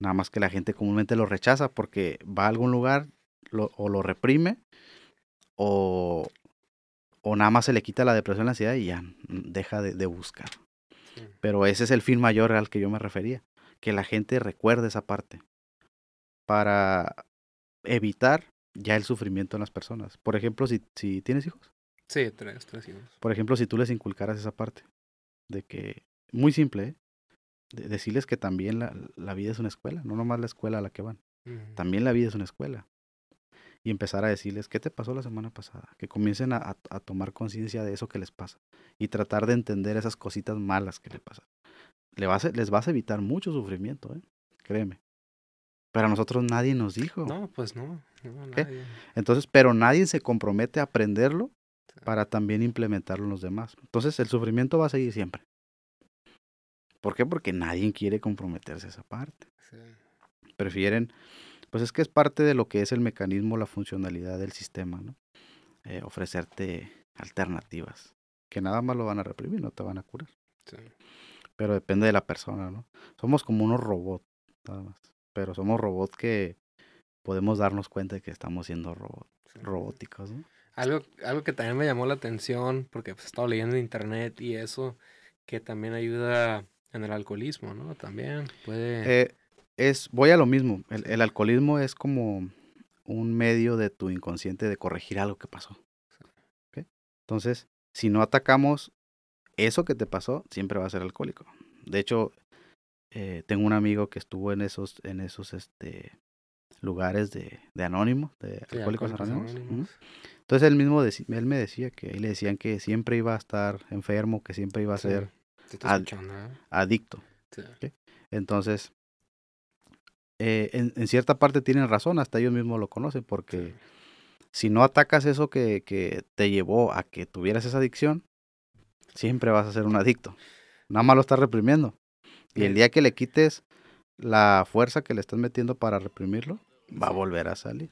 Nada más que la gente comúnmente lo rechaza porque va a algún lugar o lo reprime o, nada más se le quita la depresión, la ansiedad y ya mm, deja de buscar. Pero ese es el fin mayor al que yo me refería, que la gente recuerde esa parte para evitar ya el sufrimiento en las personas. Por ejemplo, si, si tienes hijos. Sí, tres, tres hijos. Por ejemplo, si tú les inculcaras esa parte de que, muy simple, ¿eh? decirles que también la, la, vida es una escuela, no nomás la escuela a la que van. También la vida es una escuela y empezar a decirles qué te pasó la semana pasada, que comiencen a, tomar conciencia de eso que les pasa y tratar de entender esas cositas malas que les pasan. Le vas les vas a evitar mucho sufrimiento, ¿eh? créeme. Pero a nosotros nadie nos dijo. No, pues no. no Entonces, pero nadie se compromete a aprenderlo para también implementarlo en los demás. Entonces, el sufrimiento va a seguir siempre. ¿Por qué? Porque nadie quiere comprometerse a esa parte. Prefieren pues es que es parte de lo que es el mecanismo, la funcionalidad del sistema, ¿no? Eh, ofrecerte alternativas, que nada más lo van a reprimir, no te van a curar. Sí. Pero depende de la persona, ¿no? Somos como unos robots, nada más. Pero somos robots que podemos darnos cuenta de que estamos siendo robots, robóticos, ¿no? Algo, algo que también me llamó la atención, porque pues, estaba leyendo en internet y eso, que también ayuda en el alcoholismo, ¿no? También puede... Eh, es, voy a lo mismo, el, alcoholismo es como un medio de tu inconsciente de corregir algo que pasó. Entonces, si no atacamos eso que te pasó, siempre va a ser alcohólico. De hecho, eh, tengo un amigo que estuvo en esos, en esos este, lugares de, de anónimo, de alcohólicos, anónimos. Entonces él mismo, él me decía que ahí le decían que siempre iba a estar enfermo, que siempre iba a ser ¿eh? adicto. Entonces, eh, en, cierta parte tienen razón, hasta ellos mismos lo conocen, porque si no atacas eso que, te llevó a que tuvieras esa adicción, siempre vas a ser un adicto. Nada más lo estás reprimiendo. Y el día que le quites la fuerza que le estás metiendo para reprimirlo, va a volver a salir.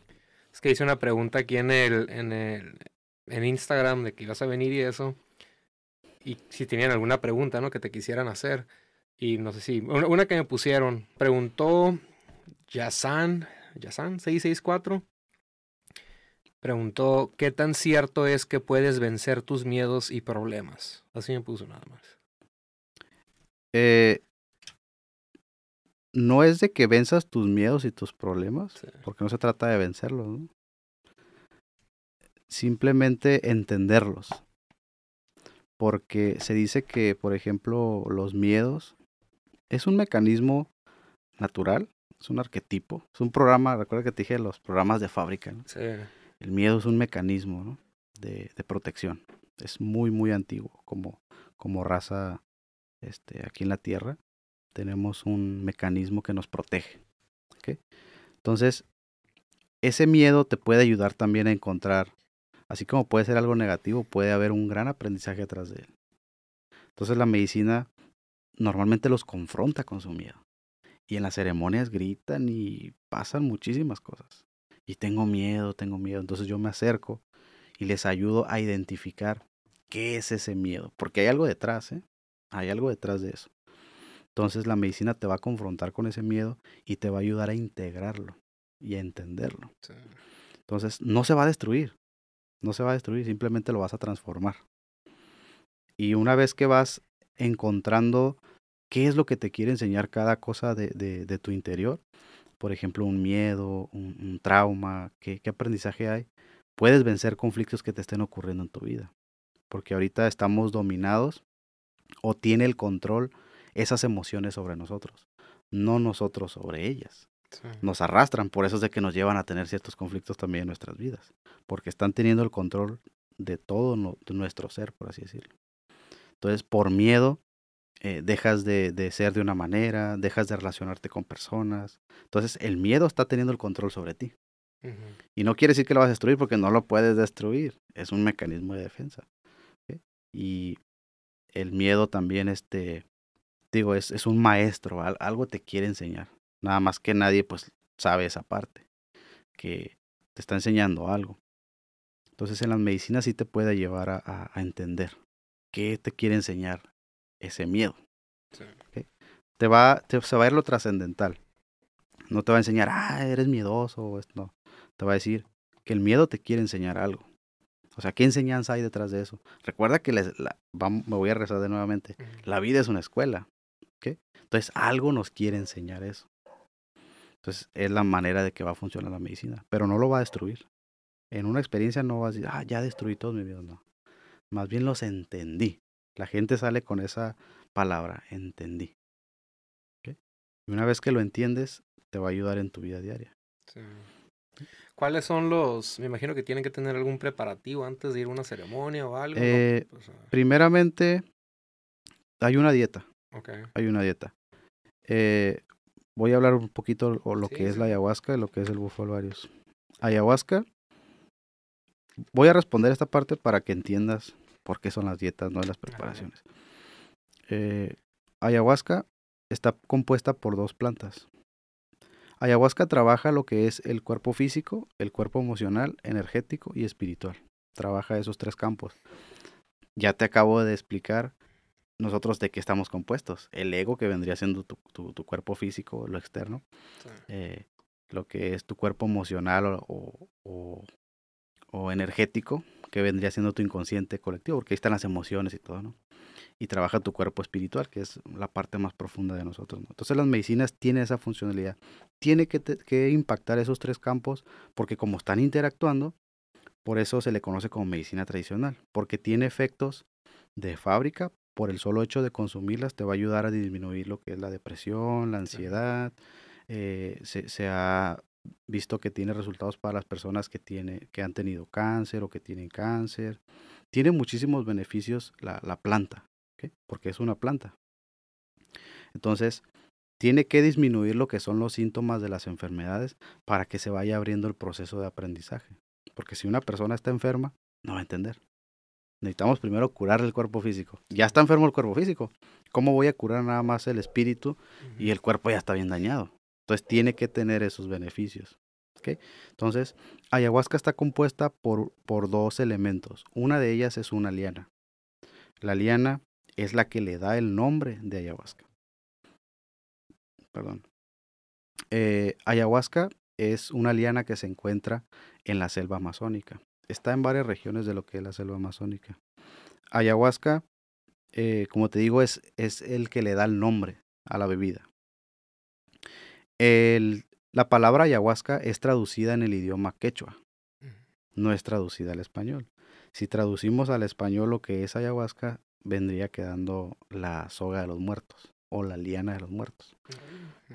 Es que hice una pregunta aquí en el, en el Instagram de que ibas a venir y eso. Y si tenían alguna pregunta, ¿no? Que te quisieran hacer. Y no sé si. una que me pusieron. Preguntó Yasan, Yasan 664 preguntó, ¿qué tan cierto es que puedes vencer tus miedos y problemas? Así me puso nada más. Eh, no es de que venzas tus miedos y tus problemas, porque no se trata de vencerlos, simplemente entenderlos. Porque se dice que, por ejemplo, los miedos es un mecanismo natural es un arquetipo, es un programa, recuerda que te dije los programas de fábrica. El miedo es un mecanismo de, protección. Es muy, muy antiguo como, como raza este, aquí en la Tierra. Tenemos un mecanismo que nos protege. Entonces, ese miedo te puede ayudar también a encontrar, así como puede ser algo negativo, puede haber un gran aprendizaje atrás de él. Entonces la medicina normalmente los confronta con su miedo. Y en las ceremonias gritan y pasan muchísimas cosas. Y tengo miedo, tengo miedo. Entonces yo me acerco y les ayudo a identificar qué es ese miedo. Porque hay algo detrás, ¿eh? Hay algo detrás de eso. Entonces la medicina te va a confrontar con ese miedo y te va a ayudar a integrarlo y a entenderlo. Entonces no se va a destruir, no se va a destruir, simplemente lo vas a transformar. Y una vez que vas encontrando qué es lo que te quiere enseñar cada cosa de, de, tu interior. Por ejemplo, un miedo, un, trauma, ¿qué, aprendizaje hay. Puedes vencer conflictos que te estén ocurriendo en tu vida, porque ahorita estamos dominados o tiene el control esas emociones sobre nosotros, no nosotros sobre ellas. Nos arrastran, por eso es de que nos llevan a tener ciertos conflictos también en nuestras vidas, porque están teniendo el control de todo nuestro ser, por así decirlo. Entonces, por miedo, eh, dejas de, ser de una manera, dejas de relacionarte con personas. Entonces el miedo está teniendo el control sobre ti. Y no quiere decir que lo vas a destruir porque no lo puedes destruir. Es un mecanismo de defensa. Y el miedo también, este, digo, es, es un maestro, algo te quiere enseñar. Nada más que nadie pues sabe esa parte, que te está enseñando algo. Entonces en las medicinas sí te puede llevar a, a entender qué te quiere enseñar ese miedo. Te va, te, se va a ir lo trascendental. No te va a enseñar, ah, eres miedoso. No, te va a decir que el miedo te quiere enseñar algo. O sea, ¿qué enseñanza hay detrás de eso? Recuerda que me voy a rezar de nuevamente. La vida es una escuela. Entonces, algo nos quiere enseñar eso. Entonces, es la manera de que va a funcionar la medicina, pero no lo va a destruir. En una experiencia no vas a decir, ah, ya destruí todos mis miedos, no. Más bien los entendí. La gente sale con esa palabra, entendí. Y una vez que lo entiendes, te va a ayudar en tu vida diaria. ¿Cuáles son los, me imagino que tienen que tener algún preparativo antes de ir a una ceremonia o algo? Eh, primeramente, hay una dieta. Hay una dieta. Eh, voy a hablar un poquito o lo que es la ayahuasca y lo que es el búfalo varios. Ayahuasca. Voy a responder esta parte para que entiendas porque son las dietas, no las preparaciones. Eh, ayahuasca está compuesta por dos plantas. Ayahuasca trabaja lo que es el cuerpo físico, el cuerpo emocional, energético y espiritual. Trabaja esos tres campos. Ya te acabo de explicar nosotros de qué estamos compuestos. El ego que vendría siendo tu, cuerpo físico, lo externo. Eh, lo que es tu cuerpo emocional o energético, que vendría siendo tu inconsciente colectivo, porque ahí están las emociones y todo, ¿no? Y trabaja tu cuerpo espiritual, que es la parte más profunda de nosotros. ¿no? Entonces las medicinas tienen esa funcionalidad. Tiene que, impactar esos tres campos porque como están interactuando, por eso se le conoce como medicina tradicional, porque tiene efectos de fábrica, por el solo hecho de consumirlas te va a ayudar a disminuir lo que es la depresión, la ansiedad. Eh, se, ha visto que tiene resultados para las personas que, que han tenido cáncer o que tienen cáncer. Tiene muchísimos beneficios la, planta, porque es una planta. Entonces, tiene que disminuir lo que son los síntomas de las enfermedades para que se vaya abriendo el proceso de aprendizaje. Porque si una persona está enferma, no va a entender. Necesitamos primero curar el cuerpo físico. Ya está enfermo el cuerpo físico. ¿Cómo voy a curar nada más el espíritu y el cuerpo ya está bien dañado? Entonces tiene que tener esos beneficios. Entonces, ayahuasca está compuesta por, dos elementos. Una de ellas es una liana. La liana es la que le da el nombre de ayahuasca. Perdón. Eh, ayahuasca es una liana que se encuentra en la selva amazónica. Está en varias regiones de lo que es la selva amazónica. Ayahuasca, eh, como te digo, es, es el que le da el nombre a la bebida. El, la palabra ayahuasca es traducida en el idioma quechua, no es traducida al español. Si traducimos al español lo que es ayahuasca, vendría quedando la soga de los muertos o la liana de los muertos.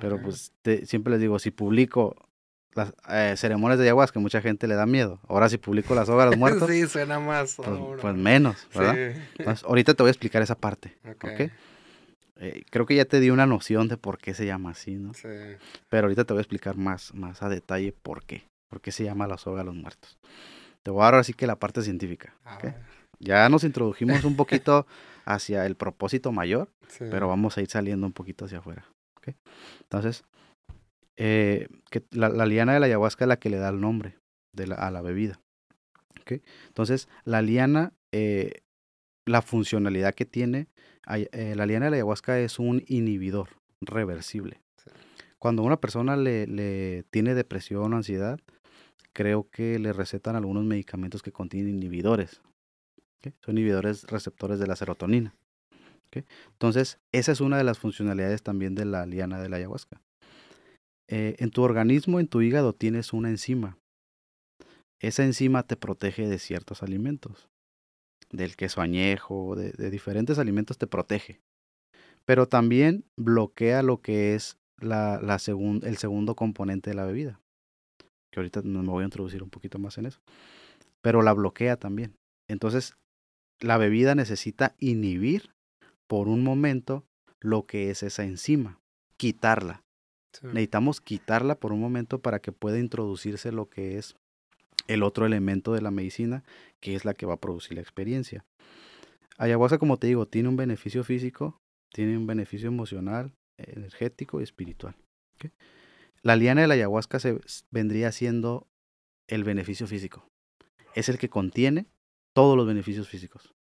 Pero pues siempre les digo, si publico las eh, ceremonias de ayahuasca, mucha gente le da miedo. Ahora si publico la soga de los muertos. Pues, pues, menos, ¿verdad? ahorita te voy a explicar esa parte. Eh, creo que ya te di una noción de por qué se llama así, ¿no? Sí. Pero ahorita te voy a explicar más, más a detalle por qué. ¿Por qué se llama la soga a los muertos? Te voy a dar ahora sí que la parte científica. Ya nos introdujimos un poquito hacia el propósito mayor, pero vamos a ir saliendo un poquito hacia afuera. ¿okay? Entonces, eh, la, liana de la ayahuasca es la que le da el nombre de la, a la bebida. ¿okay? Entonces, la liana eh, la funcionalidad que tiene eh, la liana de la ayahuasca es un inhibidor reversible. Cuando una persona le, tiene depresión o ansiedad, creo que le recetan algunos medicamentos que contienen inhibidores. Son inhibidores receptores de la serotonina. Entonces, esa es una de las funcionalidades también de la liana de la ayahuasca. Eh, en tu organismo, en tu hígado, tienes una enzima. Esa enzima te protege de ciertos alimentos del queso añejo, de, diferentes alimentos te protege. Pero también bloquea lo que es la, el segundo componente de la bebida. Que ahorita me voy a introducir un poquito más en eso. Pero la bloquea también. Entonces, la bebida necesita inhibir por un momento lo que es esa enzima, quitarla. Necesitamos quitarla por un momento para que pueda introducirse lo que es el otro elemento de la medicina, que es la que va a producir la experiencia. Ayahuasca, como te digo, tiene un beneficio físico, tiene un beneficio emocional, energético y espiritual. La liana de la ayahuasca se vendría siendo el beneficio físico. Es el que contiene todos los beneficios físicos.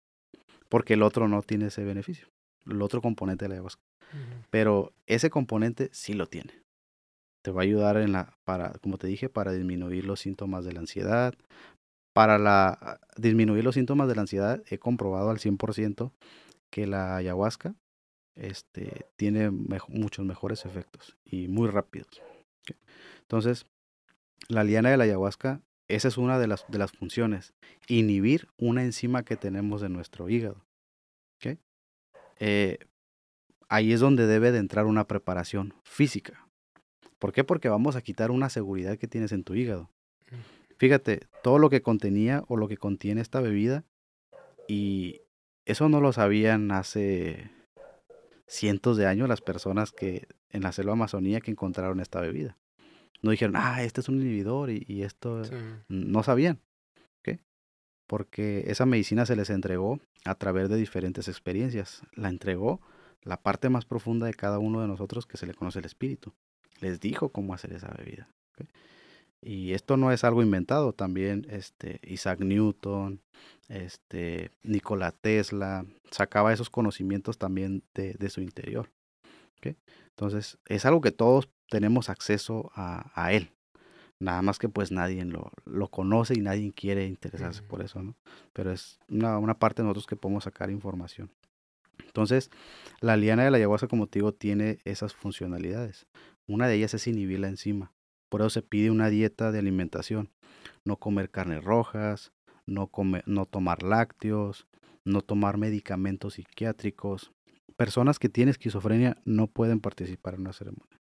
Porque el otro no tiene ese beneficio. El otro componente de la ayahuasca. Pero ese componente sí lo tiene. Te va a ayudar en la, para, como te dije, para disminuir los síntomas de la ansiedad. Para la, disminuir los síntomas de la ansiedad, he comprobado al 100% que la ayahuasca este, tiene muchos mejores efectos y muy rápidos. Entonces, la liana de la ayahuasca, esa es una de las, de las funciones, inhibir una enzima que tenemos en nuestro hígado. Eh, ahí es donde debe de entrar una preparación física. ¿Por qué? Porque vamos a quitar una seguridad que tienes en tu hígado. Mm. Fíjate, todo lo que contenía o lo que contiene esta bebida, y eso no lo sabían hace cientos de años las personas que en la selva amazonía que encontraron esta bebida. No dijeron, ah, este es un inhibidor y, esto... No sabían. ¿Qué? Porque esa medicina se les entregó a través de diferentes experiencias. La entregó la parte más profunda de cada uno de nosotros que se le conoce el espíritu les dijo cómo hacer esa bebida. Y esto no es algo inventado, también este, Isaac Newton, este, Nikola Tesla, sacaba esos conocimientos también de, su interior. Entonces, es algo que todos tenemos acceso a, él. Nada más que pues nadie lo, conoce y nadie quiere interesarse por eso, ¿no? Pero es una, parte de nosotros que podemos sacar información. Entonces, la liana de la yaguasa como te digo, tiene esas funcionalidades. Una de ellas es inhibir la enzima. Por eso se pide una dieta de alimentación. No comer carnes rojas, no, no tomar lácteos, no tomar medicamentos psiquiátricos. Personas que tienen esquizofrenia no pueden participar en una ceremonia.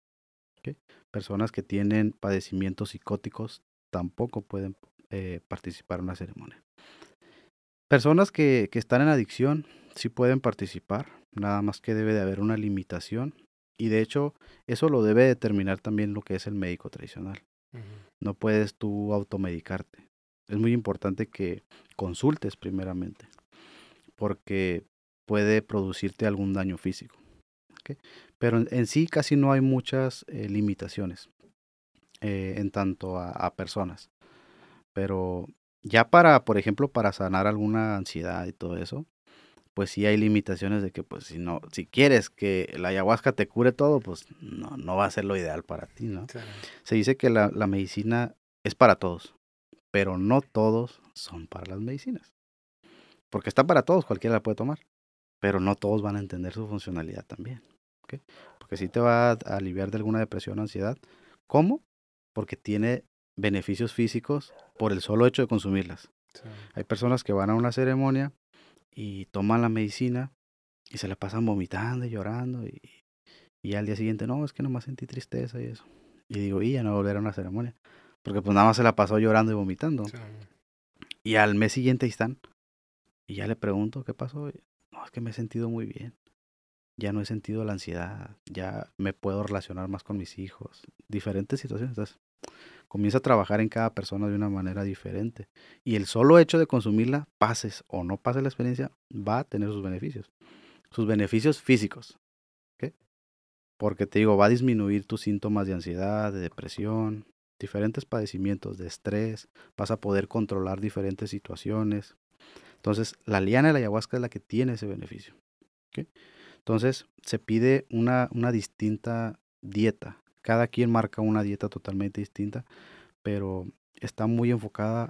Personas que tienen padecimientos psicóticos tampoco pueden eh, participar en una ceremonia. Personas que, que están en adicción sí pueden participar, nada más que debe de haber una limitación y de hecho, eso lo debe determinar también lo que es el médico tradicional. No puedes tú automedicarte. Es muy importante que consultes primeramente, porque puede producirte algún daño físico. Pero en, sí casi no hay muchas eh, limitaciones eh, en tanto a personas. Pero ya para, por ejemplo, para sanar alguna ansiedad y todo eso, pues sí hay limitaciones de que pues si no, si quieres que la ayahuasca te cure todo, pues no, no va a ser lo ideal para ti, ¿no? Se dice que la, medicina es para todos, pero no todos son para las medicinas. Porque está para todos, cualquiera la puede tomar, pero no todos van a entender su funcionalidad también. ¿okay? Porque sí te va a aliviar de alguna depresión o ansiedad. ¿Cómo? Porque tiene beneficios físicos por el solo hecho de consumirlas. Hay personas que van a una ceremonia y toman la medicina y se la pasan vomitando y llorando y, y al día siguiente, no, es que nomás sentí tristeza y eso. Y digo, y ya no volver a una ceremonia. Porque pues nada más se la pasó llorando y vomitando. Y al mes siguiente ahí están. Y ya le pregunto, ¿qué pasó? No, es que me he sentido muy bien. Ya no he sentido la ansiedad. Ya me puedo relacionar más con mis hijos. Diferentes situaciones. Entonces, comienza a trabajar en cada persona de una manera diferente. Y el solo hecho de consumirla, pases o no pases la experiencia, va a tener sus beneficios. Sus beneficios físicos. Porque te digo, va a disminuir tus síntomas de ansiedad, de depresión, diferentes padecimientos, de estrés. Vas a poder controlar diferentes situaciones. Entonces, la liana de la ayahuasca es la que tiene ese beneficio. Entonces, se pide una distinta dieta cada quien marca una dieta totalmente distinta, pero está muy enfocada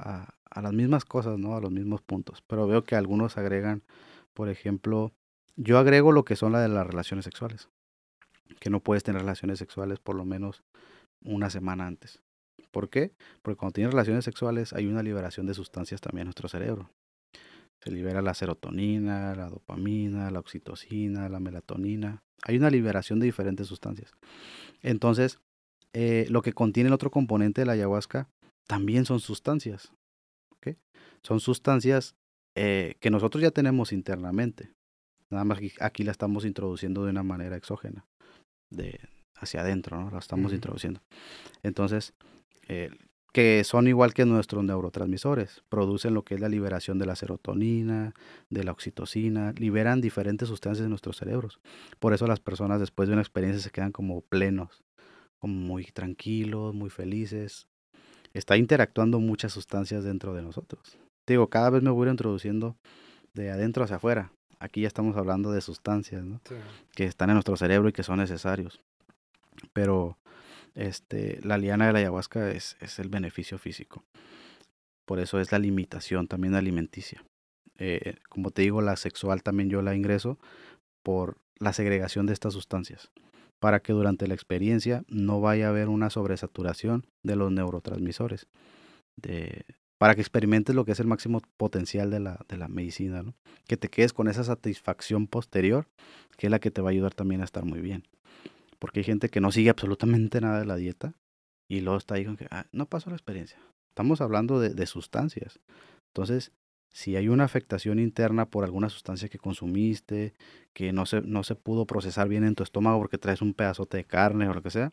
a, las mismas cosas, ¿no? A los mismos puntos. Pero veo que algunos agregan, por ejemplo, yo agrego lo que son de las relaciones sexuales, que no puedes tener relaciones sexuales por lo menos una semana antes. ¿Por qué? Porque cuando tienes relaciones sexuales hay una liberación de sustancias también en nuestro cerebro. Se libera la serotonina, la dopamina, la oxitocina, la melatonina. Hay una liberación de diferentes sustancias. Entonces, eh, lo que contiene el otro componente de la ayahuasca también son sustancias. Son sustancias eh, que nosotros ya tenemos internamente. Nada más aquí la estamos introduciendo de una manera exógena, de hacia adentro, ¿no? La estamos introduciendo. Entonces, eh, que son igual que nuestros neurotransmisores, producen lo que es la liberación de la serotonina, de la oxitocina, liberan diferentes sustancias en nuestros cerebros. Por eso las personas después de una experiencia se quedan como plenos, como muy tranquilos, muy felices. Está interactuando muchas sustancias dentro de nosotros. digo, cada vez me voy introduciendo de adentro hacia afuera. Aquí ya estamos hablando de sustancias que están en nuestro cerebro y que son necesarios. Pero este, la liana de la ayahuasca es, el beneficio físico. Por eso es la limitación también alimenticia. Eh, como te digo, la sexual también yo la ingreso por la segregación de estas sustancias, para que durante la experiencia no vaya a haber una sobresaturación de los neurotransmisores, para que experimentes lo que es el máximo potencial de la, medicina, que te quedes con esa satisfacción posterior, que es la que te va a ayudar también a estar muy bien porque hay gente que no sigue absolutamente nada de la dieta y luego está ahí con que ah, no pasó la experiencia. Estamos hablando de, sustancias. Entonces, si hay una afectación interna por alguna sustancia que consumiste, que no se, no se pudo procesar bien en tu estómago porque traes un pedazote de carne o lo que sea,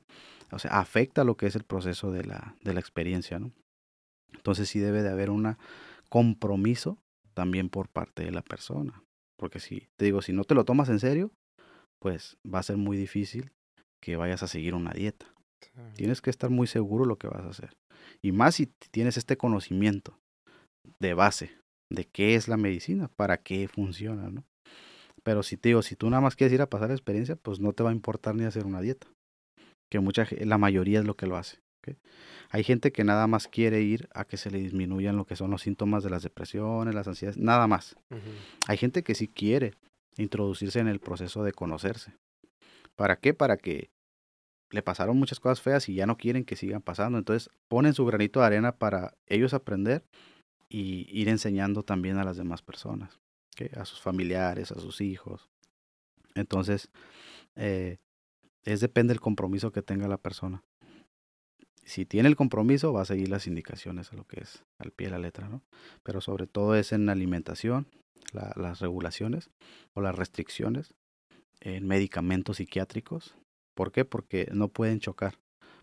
o sea, afecta lo que es el proceso de la, de la experiencia, ¿no? Entonces sí debe de haber un compromiso también por parte de la persona, porque si, te digo, si no te lo tomas en serio, pues va a ser muy difícil que vayas a seguir una dieta. Tienes que estar muy seguro lo que vas a hacer. Y más si tienes este conocimiento de base de qué es la medicina, para qué funciona, ¿no? Pero si te si tú nada más quieres ir a pasar la experiencia, pues no te va a importar ni hacer una dieta. Que la mayoría es lo que lo hace. Hay gente que nada más quiere ir a que se le disminuyan lo que son los síntomas de las depresiones, las ansiedades, nada más. Hay gente que sí quiere introducirse en el proceso de conocerse, ¿Para qué? Para que le pasaron muchas cosas feas y ya no quieren que sigan pasando. Entonces ponen su granito de arena para ellos aprender y ir enseñando también a las demás personas, a sus familiares, a sus hijos. Entonces, eh, es depende del compromiso que tenga la persona. Si tiene el compromiso, va a seguir las indicaciones a lo que es al pie de la letra, ¿no? Pero sobre todo es en alimentación, las regulaciones o las restricciones en medicamentos psiquiátricos. ¿Por qué? Porque no pueden chocar.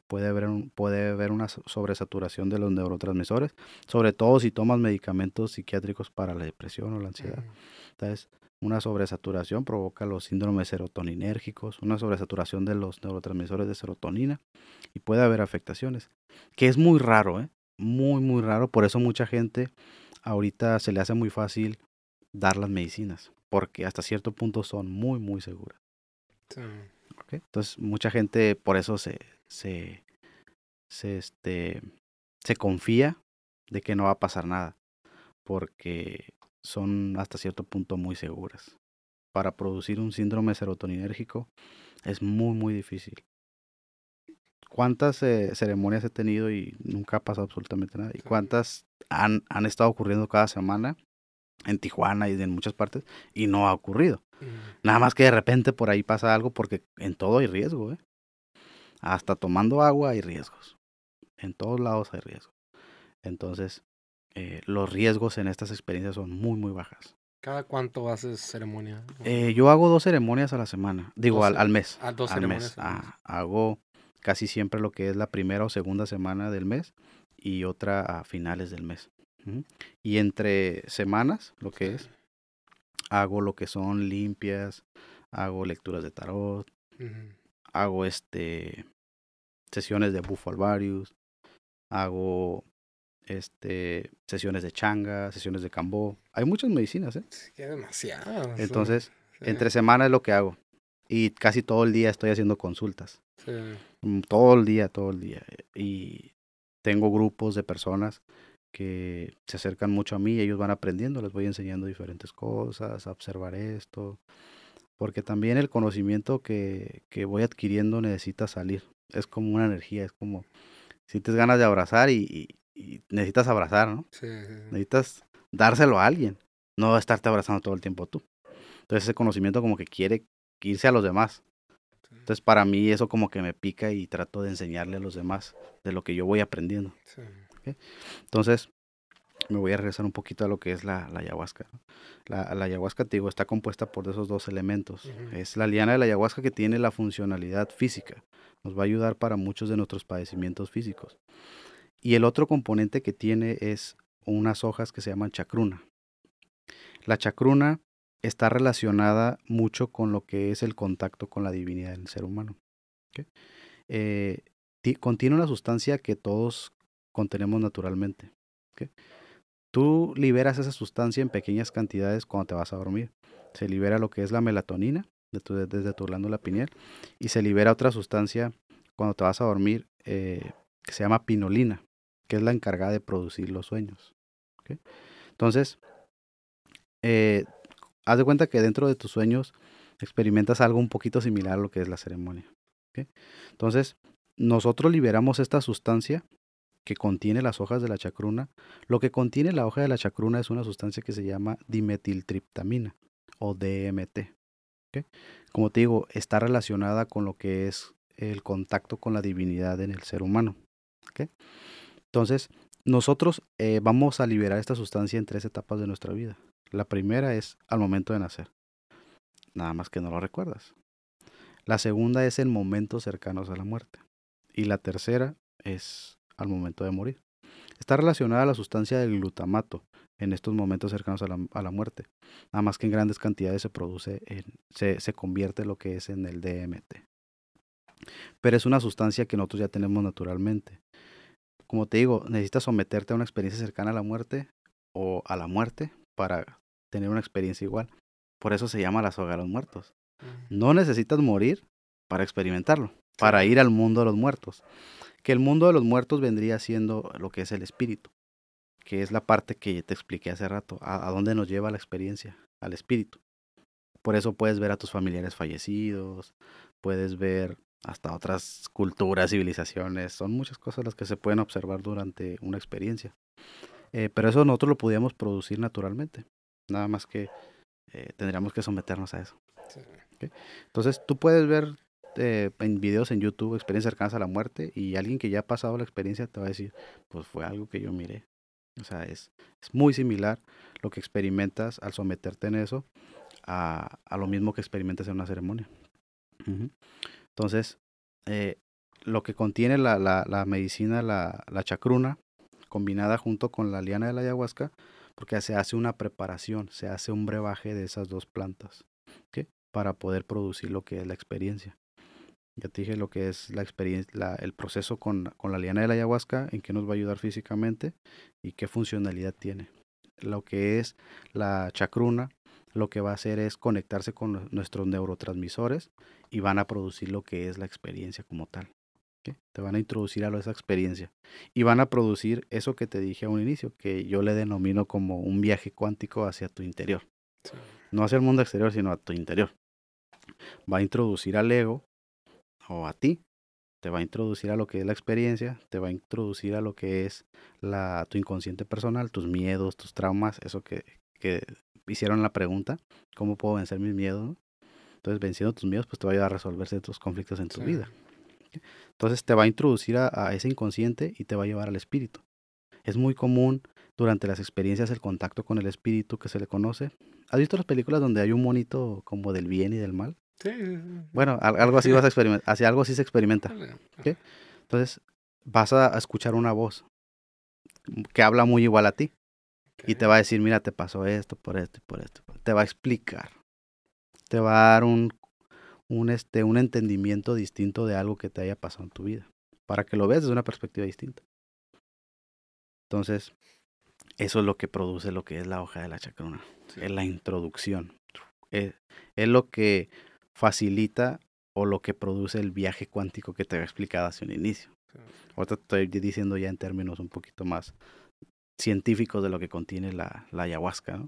Puede haber, puede haber una sobresaturación de los neurotransmisores, sobre todo si tomas medicamentos psiquiátricos para la depresión o la ansiedad. Entonces, una sobresaturación provoca los síndromes serotoninérgicos, una sobresaturación de los neurotransmisores de serotonina y puede haber afectaciones, que es muy raro, ¿eh? muy, muy raro. Por eso mucha gente ahorita se le hace muy fácil dar las medicinas porque hasta cierto punto son muy, muy seguras. Entonces, mucha gente por eso se, se, este, se confía de que no va a pasar nada, porque son hasta cierto punto muy seguras. Para producir un síndrome serotoninérgico es muy, muy difícil. ¿Cuántas eh, ceremonias he tenido y nunca ha pasado absolutamente nada? ¿Y cuántas han, han estado ocurriendo cada semana en Tijuana y en muchas partes, y no ha ocurrido. Mm. Nada más que de repente por ahí pasa algo, porque en todo hay riesgo, ¿eh? Hasta tomando agua hay riesgos. En todos lados hay riesgos. Entonces, eh, los riesgos en estas experiencias son muy, muy bajas. ¿Cada cuánto haces ceremonia? Eh, yo hago dos ceremonias a la semana, digo, al, mes. Ah, ah, hago casi siempre lo que es la primera o segunda semana del mes y otra a finales del mes. Y entre semanas, lo que es, hago lo que son limpias, hago lecturas de tarot, hago este sesiones de Bufo hago este sesiones de changa, sesiones de cambó. Hay muchas medicinas, ¿eh? Sí, demasiado. ¿eh? Entonces, entre semanas es lo que hago. Y casi todo el día estoy haciendo consultas. Mm, todo el día, todo el día. Y tengo grupos de personas que se acercan mucho a mí y ellos van aprendiendo, les voy enseñando diferentes cosas, observar esto, porque también el conocimiento que, voy adquiriendo necesita salir, es como una energía, es como si te ganas de abrazar y, necesitas abrazar, ¿no? Sí, Necesitas dárselo a alguien, no estarte abrazando todo el tiempo tú. Entonces ese conocimiento como que quiere irse a los demás. Entonces para mí eso como que me pica y trato de enseñarle a los demás de lo que yo voy aprendiendo. Sí, ¿eh? Entonces, me voy a regresar un poquito a lo que es la, ayahuasca. La, ayahuasca, te digo, está compuesta por esos dos elementos. Es la liana de la ayahuasca que tiene la funcionalidad física. Nos va a ayudar para muchos de nuestros padecimientos físicos. Y el otro componente que tiene es unas hojas que se llaman chacruna. La chacruna está relacionada mucho con lo que es el contacto con la divinidad del ser humano. Eh, contiene una sustancia que todos contenemos naturalmente. Tú liberas esa sustancia en pequeñas cantidades cuando te vas a dormir. Se libera lo que es la melatonina desde tu glándula pineal y se libera otra sustancia cuando te vas a dormir eh, que se llama pinolina, que es la encargada de producir los sueños. Entonces, eh, haz de cuenta que dentro de tus sueños experimentas algo un poquito similar a lo que es la ceremonia. Entonces, nosotros liberamos esta sustancia que contiene las hojas de la chacruna. Lo que contiene la hoja de la chacruna es una sustancia que se llama dimetiltriptamina o DMT. ¿okay? Como te digo, está relacionada con lo que es el contacto con la divinidad en el ser humano. Entonces, nosotros eh, vamos a liberar esta sustancia en tres etapas de nuestra vida. La primera es al momento de nacer. Nada más que no lo recuerdas. La segunda es en momentos cercanos a la muerte. Y la tercera es al momento de morir. Está relacionada a la sustancia del glutamato en estos momentos cercanos a la, muerte, nada más que en grandes cantidades se produce, se, se convierte lo que es en el DMT. Pero es una sustancia que nosotros ya tenemos naturalmente. Como te digo, necesitas someterte a una experiencia cercana a la muerte o a la muerte para tener una experiencia igual. Por eso se llama la soga de los muertos. No necesitas morir para experimentarlo, para ir al mundo de los muertos el mundo de los muertos vendría siendo lo que es el espíritu, que es la parte que te expliqué hace rato, a, dónde nos lleva la experiencia, al espíritu. Por eso puedes ver a tus familiares fallecidos, puedes ver hasta otras culturas, civilizaciones, son muchas cosas las que se pueden observar durante una experiencia. Eh, pero eso nosotros lo podíamos producir naturalmente, nada más que eh, tendríamos que someternos a eso. Entonces tú puedes ver este, en videos en YouTube, experiencia cercanas a la muerte, y alguien que ya ha pasado la experiencia te va a decir, pues fue algo que yo miré. O sea, es, es muy similar lo que experimentas al someterte en eso a, lo mismo que experimentas en una ceremonia. Entonces, eh, lo que contiene la, medicina, la, la, chacruna, combinada junto con la liana de la ayahuasca, porque se hace una preparación, se hace un brebaje de esas dos plantas, para poder producir lo que es la experiencia. Ya te dije lo que es la experiencia, el proceso con, la liana de la ayahuasca, en qué nos va a ayudar físicamente y qué funcionalidad tiene. Lo que es la chacruna, lo que va a hacer es conectarse con nuestros neurotransmisores y van a producir lo que es la experiencia como tal. Te van a introducir a esa experiencia y van a producir eso que te dije a un inicio, que yo le denomino como un viaje cuántico hacia tu interior. No hacia el mundo exterior, sino a tu interior. Va a introducir al ego o a ti, te va a introducir a lo que es la experiencia, te va a introducir a lo que es la, tu inconsciente personal, tus miedos, tus traumas, eso que, hicieron la pregunta, ¿cómo puedo vencer mis miedos? Entonces, venciendo tus miedos, pues te va a ayudar a resolverse tus conflictos en tu vida. Entonces, te va a introducir a, a, ese inconsciente y te va a llevar al espíritu. Es muy común durante las experiencias el contacto con el espíritu que se le conoce. ¿Has visto las películas donde hay un monito como del bien y del mal? Bueno, algo así vas a experimentar, algo así se experimenta. Entonces, vas a escuchar una voz que habla muy igual a ti. Y te va a decir, mira, te pasó esto, por esto y por esto. Te va a explicar. Te va a dar un, un, este, un entendimiento distinto de algo que te haya pasado en tu vida. Para que lo veas desde una perspectiva distinta. Entonces, eso es lo que produce lo que es la hoja de la chacruna. Es la introducción. Eh, es, lo que facilita o lo que produce el viaje cuántico que te había explicado hace un inicio. Ahora te estoy diciendo ya en términos un poquito más científicos de lo que contiene la, ayahuasca.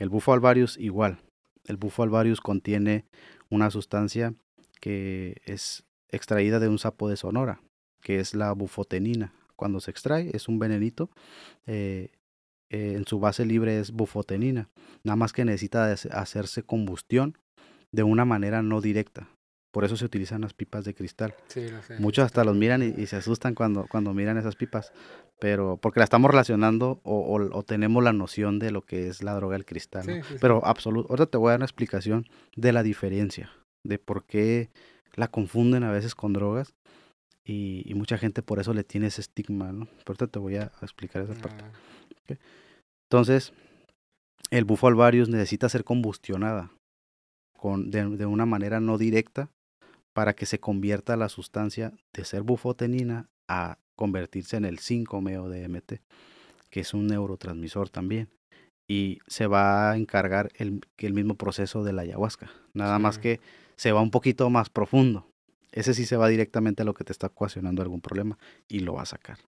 El bufo alvarius igual. El bufo alvarius contiene una sustancia que es extraída de un sapo de Sonora, que es la bufotenina. Cuando se extrae es un venenito eh, eh, en su base libre es bufotenina, nada más que necesita hacerse combustión de una manera no directa. Por eso se utilizan las pipas de cristal. Muchos hasta los miran y, se asustan cuando, cuando miran esas pipas, pero porque la estamos relacionando o, tenemos la noción de lo que es la droga del cristal. pero absoluto. Ahora te voy a dar una explicación de la diferencia, de por qué la confunden a veces con drogas y, mucha gente por eso le tiene ese estigma, ¿no? Pero ahorita te voy a explicar esa parte. Ah. Entonces, el bufo alvarius necesita ser combustionada de, una manera no directa para que se convierta la sustancia de ser bufotenina a convertirse en el 5-meo DMT, que es un neurotransmisor también. Y se va a encargar el, mismo proceso de la ayahuasca, nada más que se va un poquito más profundo. Ese sí se va directamente a lo que te está ocasionando algún problema y lo va a sacar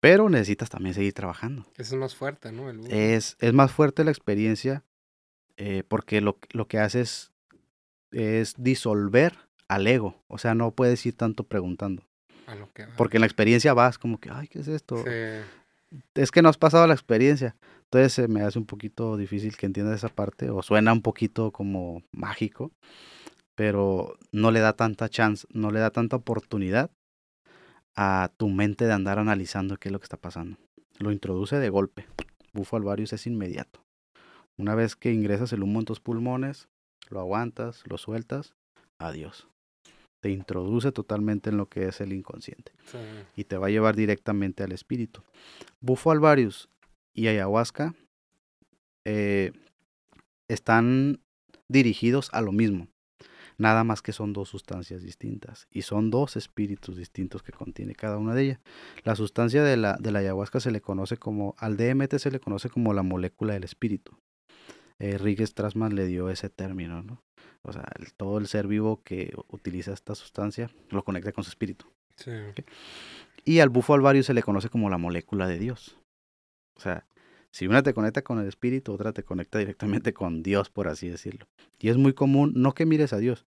pero necesitas también seguir trabajando. es más fuerte, ¿no? es, es, más fuerte la experiencia eh, porque lo, lo, que haces es, disolver al ego, o sea, no puedes ir tanto preguntando. porque en la experiencia vas como que, ay, ¿qué es esto? Es que no has pasado la experiencia. Entonces me hace un poquito difícil que entiendas esa parte, o suena un poquito como mágico, pero no le da tanta chance, no le da tanta oportunidad a tu mente de andar analizando qué es lo que está pasando. Lo introduce de golpe. Bufo Alvarius es inmediato. Una vez que ingresas el humo en tus pulmones, lo aguantas, lo sueltas, adiós. Te introduce totalmente en lo que es el inconsciente y te va a llevar directamente al espíritu. Bufo alvarius y ayahuasca eh, están dirigidos a lo mismo. Nada más que son dos sustancias distintas y son dos espíritus distintos que contiene cada una de ellas. La sustancia de la, de la ayahuasca se le conoce como, al DMT se le conoce como la molécula del espíritu. Enrique eh, Rick le dio ese término, ¿no? O sea, todo el ser vivo que utiliza esta sustancia lo conecta con su espíritu. Sí. Y al bufo alvario se le conoce como la molécula de Dios. O sea, si una te conecta con el espíritu, otra te conecta directamente con Dios, por así decirlo. Y es muy común, no que mires a Dios.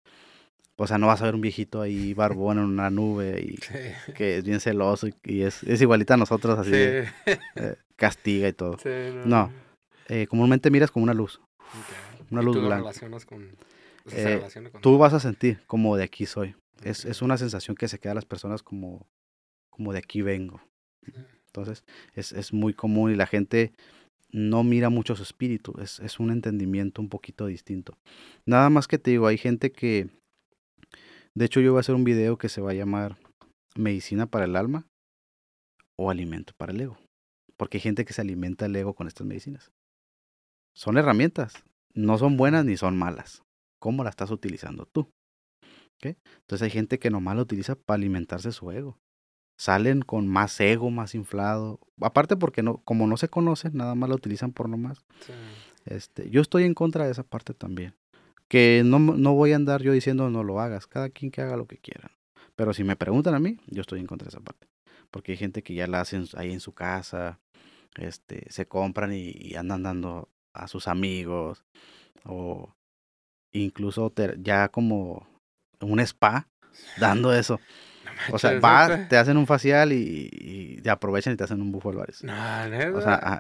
O sea, no vas a ver un viejito ahí barbón en una nube y que es bien celoso y, es, igualita a nosotros, así eh, castiga y todo. Sí, no. Eh, comúnmente miras como una luz. Una luz tú blanca. Eh, tú vas a sentir como de aquí soy. Es, una sensación que se queda a las personas como, como de aquí vengo. Entonces, es, muy común y la gente no mira mucho su espíritu. Es, es un entendimiento un poquito distinto. Nada más que te digo, hay gente que. De hecho, yo voy a hacer un video que se va a llamar Medicina para el alma o alimento para el ego. Porque hay gente que se alimenta el ego con estas medicinas son herramientas, no son buenas ni son malas. ¿Cómo las estás utilizando tú? Entonces hay gente que nomás la utiliza para alimentarse su ego. Salen con más ego, más inflado. Aparte porque no, como no se conocen, nada más la utilizan por nomás. Este, yo estoy en contra de esa parte también. Que no, voy a andar yo diciendo no lo hagas, cada quien que haga lo que quiera. Pero si me preguntan a mí, yo estoy en contra de esa parte. Porque hay gente que ya la hacen ahí en su casa, este, se compran y andan dando a sus amigos o incluso ya como un spa dando eso. o sea, te hacen un facial y, te aprovechan y te hacen un bufo Álvarez.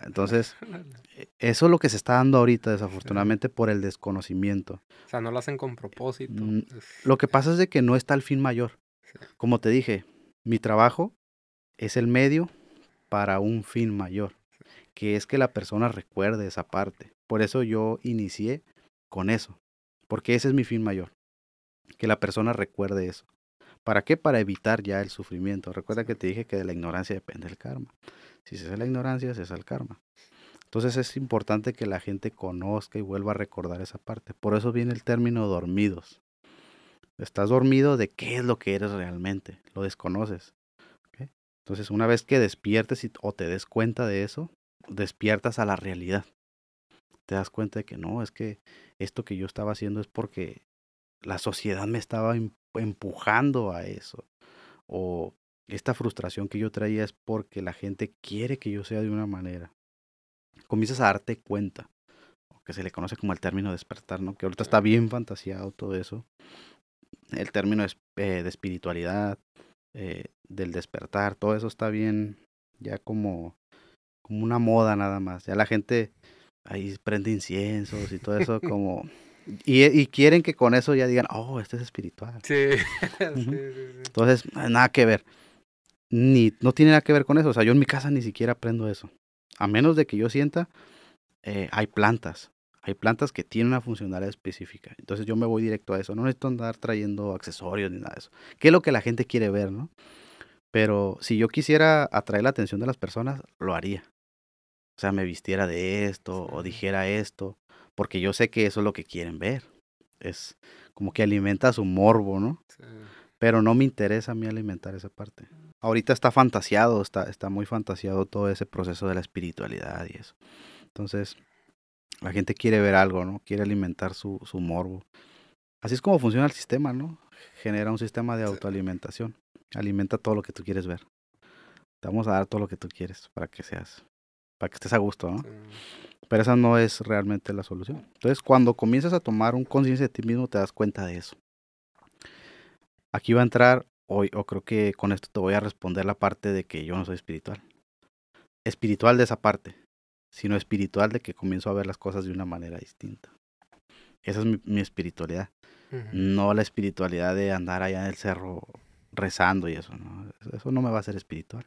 entonces, e, eso es lo que se está dando ahorita, desafortunadamente, por el desconocimiento. O sea, no lo hacen con propósito. Mm, lo que pasa es de que no está el fin mayor. Como te dije, mi trabajo es el medio para un fin mayor que es que la persona recuerde esa parte. Por eso yo inicié con eso, porque ese es mi fin mayor, que la persona recuerde eso. ¿Para qué? Para evitar ya el sufrimiento. Recuerda que te dije que de la ignorancia depende el karma. Si se hace la ignorancia, se hace el karma. Entonces es importante que la gente conozca y vuelva a recordar esa parte. Por eso viene el término dormidos. Estás dormido de qué es lo que eres realmente. Lo desconoces. Entonces una vez que despiertes o te des cuenta de eso, despiertas a la realidad. Te das cuenta de que no, es que esto que yo estaba haciendo es porque la sociedad me estaba em, empujando a eso. O esta frustración que yo traía es porque la gente quiere que yo sea de una manera. Comienzas a darte cuenta, que se le conoce como el término despertar, ¿no? Que ahorita está bien fantasiado todo eso. El término eh, de espiritualidad, eh, del despertar, todo eso está bien ya como como una moda nada más. Ya la gente ahí prende inciensos y todo eso como... Y, quieren que con eso ya digan, oh, este es espiritual. Sí. Entonces, ah, nada que ver. Ni, no tiene nada que ver con eso. O sea, yo en mi casa ni siquiera aprendo eso. A menos de que yo sienta, eh, hay plantas. Hay plantas que tienen una funcionalidad específica. Entonces yo me voy directo a eso. No necesito andar trayendo accesorios ni nada de eso. qué es lo que la gente quiere ver, ¿no? Pero si yo quisiera atraer la atención de las personas, lo haría. O sea, me vistiera de esto o dijera esto, porque yo sé que eso es lo que quieren ver. Es como que alimenta su morbo, ¿no? Pero no me interesa a mí alimentar esa parte. Ahorita está fantaseado, está, está muy fantaseado todo ese proceso de la espiritualidad y eso. Entonces, la gente quiere ver algo, ¿no? Quiere alimentar su, su morbo. Así es como funciona el sistema, ¿no? Genera un sistema de autoalimentación. Alimenta todo lo que tú quieres ver. Te vamos a dar todo lo que tú quieres para que seas para que estés a gusto, ¿no? Pero esa no es realmente la solución. Entonces, cuando comienzas a tomar un conciencia de ti mismo, te das cuenta de eso. Aquí va a entrar, hoy, o creo que con esto te voy a responder la parte de que yo no soy espiritual. Espiritual de esa parte, sino espiritual de que comienzo a ver las cosas de una manera distinta. Esa es mi, espiritualidad. No la espiritualidad de andar allá en el cerro rezando y eso, ¿no? Eso no me va a hacer espiritual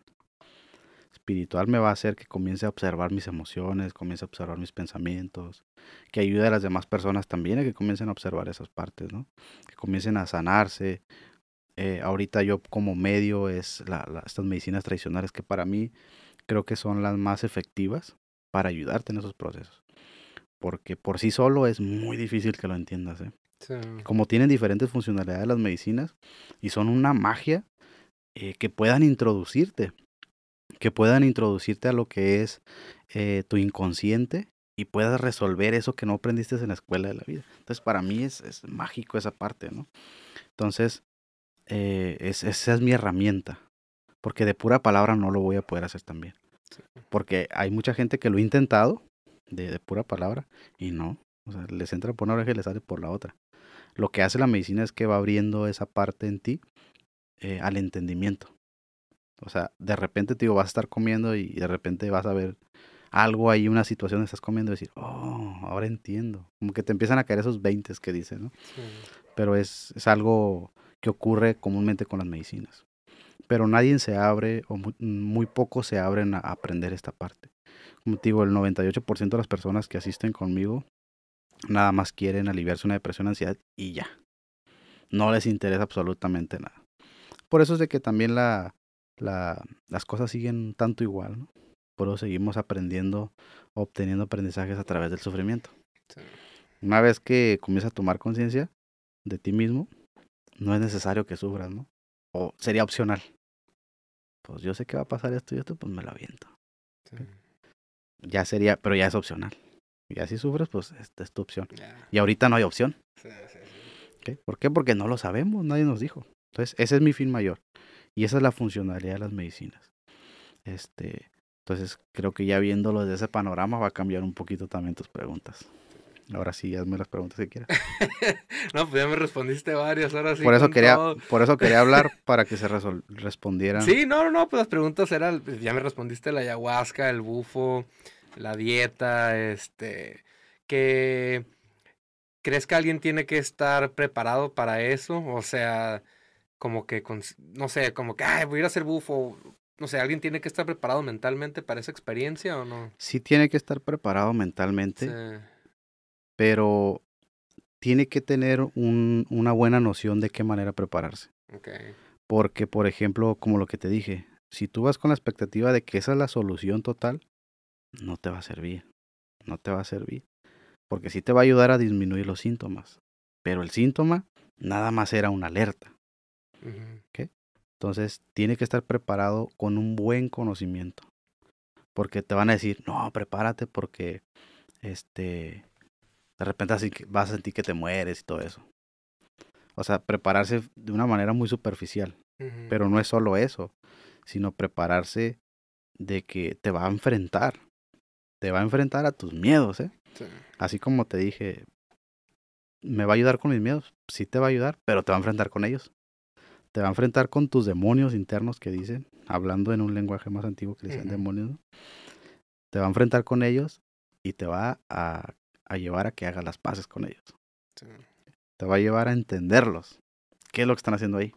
espiritual me va a hacer que comience a observar mis emociones, comience a observar mis pensamientos, que ayude a las demás personas también a que comiencen a observar esas partes, ¿no? Que comiencen a sanarse. Eh, ahorita yo como medio es estas medicinas tradicionales que para mí creo que son las más efectivas para ayudarte en esos procesos. Porque por sí solo es muy difícil que lo entiendas. ¿eh? Como tienen diferentes funcionalidades las medicinas y son una magia eh, que puedan introducirte que puedan introducirte a lo que es eh, tu inconsciente y puedas resolver eso que no aprendiste en la escuela de la vida. Entonces, para mí es, mágico esa parte, ¿no? Entonces, eh, esa es mi herramienta, porque de pura palabra no lo voy a poder hacer también. Porque hay mucha gente que lo ha intentado de, pura palabra y no, o sea, les entra por una oreja y les sale por la otra. Lo que hace la medicina es que va abriendo esa parte en ti eh, al entendimiento o sea, de repente, te digo, vas a estar comiendo y de repente vas a ver algo ahí, una situación estás comiendo y decir, oh, ahora entiendo. Como que te empiezan a caer esos 20 que dicen, ¿no? Pero es, algo que ocurre comúnmente con las medicinas. Pero nadie se abre, o muy, muy pocos se abren a aprender esta parte. Como te digo, el 98% de las personas que asisten conmigo nada más quieren aliviarse una depresión, ansiedad y ya. No les interesa absolutamente nada. Por eso es de que también la, la, las cosas siguen tanto igual, pero seguimos aprendiendo, obteniendo aprendizajes a través del sufrimiento. Una vez que comienzas a tomar conciencia de ti mismo, no es necesario que sufras, ¿no? O sería opcional. Pues yo sé que va a pasar esto y esto, pues me lo aviento. Ya sería, pero ya es opcional. Ya si sufres, pues esta es tu opción. Y ahorita no hay opción. ¿Por qué? Porque no lo sabemos, nadie nos dijo. Entonces, ese es mi fin mayor. Y esa es la funcionalidad de las medicinas. Este, entonces creo que ya viéndolo desde ese panorama va a cambiar un poquito también tus preguntas. Ahora sí, hazme las preguntas que quieras. no, pues ya me respondiste varias, ahora sí. Por eso, quería, por eso quería hablar para que se respondieran. Sí, no, no, pues las preguntas eran, pues, ya me respondiste la ayahuasca, el bufo, la dieta, este, que... ¿Crees que alguien tiene que estar preparado para eso? O sea, como que, no sé, como que, voy a ir a ser bufo. No sé, ¿alguien tiene que estar preparado mentalmente para esa experiencia o no? Sí tiene que estar preparado mentalmente, sí. pero tiene que tener una buena noción de qué manera prepararse. Porque, por ejemplo, como lo que te dije, si tú vas con la expectativa de que esa es la solución total, no te va a servir. No te va a servir. Porque sí te va a ayudar a disminuir los síntomas. Pero el síntoma nada más era una alerta. Entonces, tiene que estar preparado con un buen conocimiento. Porque te van a decir, no, prepárate porque este, de repente así vas a sentir que te mueres y todo eso. O sea, prepararse de una manera muy superficial. Pero no es solo eso, sino prepararse de que te va a enfrentar. Te va a enfrentar a tus miedos, ¿eh? Así como te dije, me va a ayudar con mis miedos, sí te va a ayudar, pero te va a enfrentar con ellos te va a enfrentar con tus demonios internos que dicen, hablando en un lenguaje más antiguo que dicen demonios, te va a enfrentar con ellos y te va a, llevar a que hagas las paces con ellos. Te va a llevar a entenderlos. ¿Qué es lo que están haciendo ahí?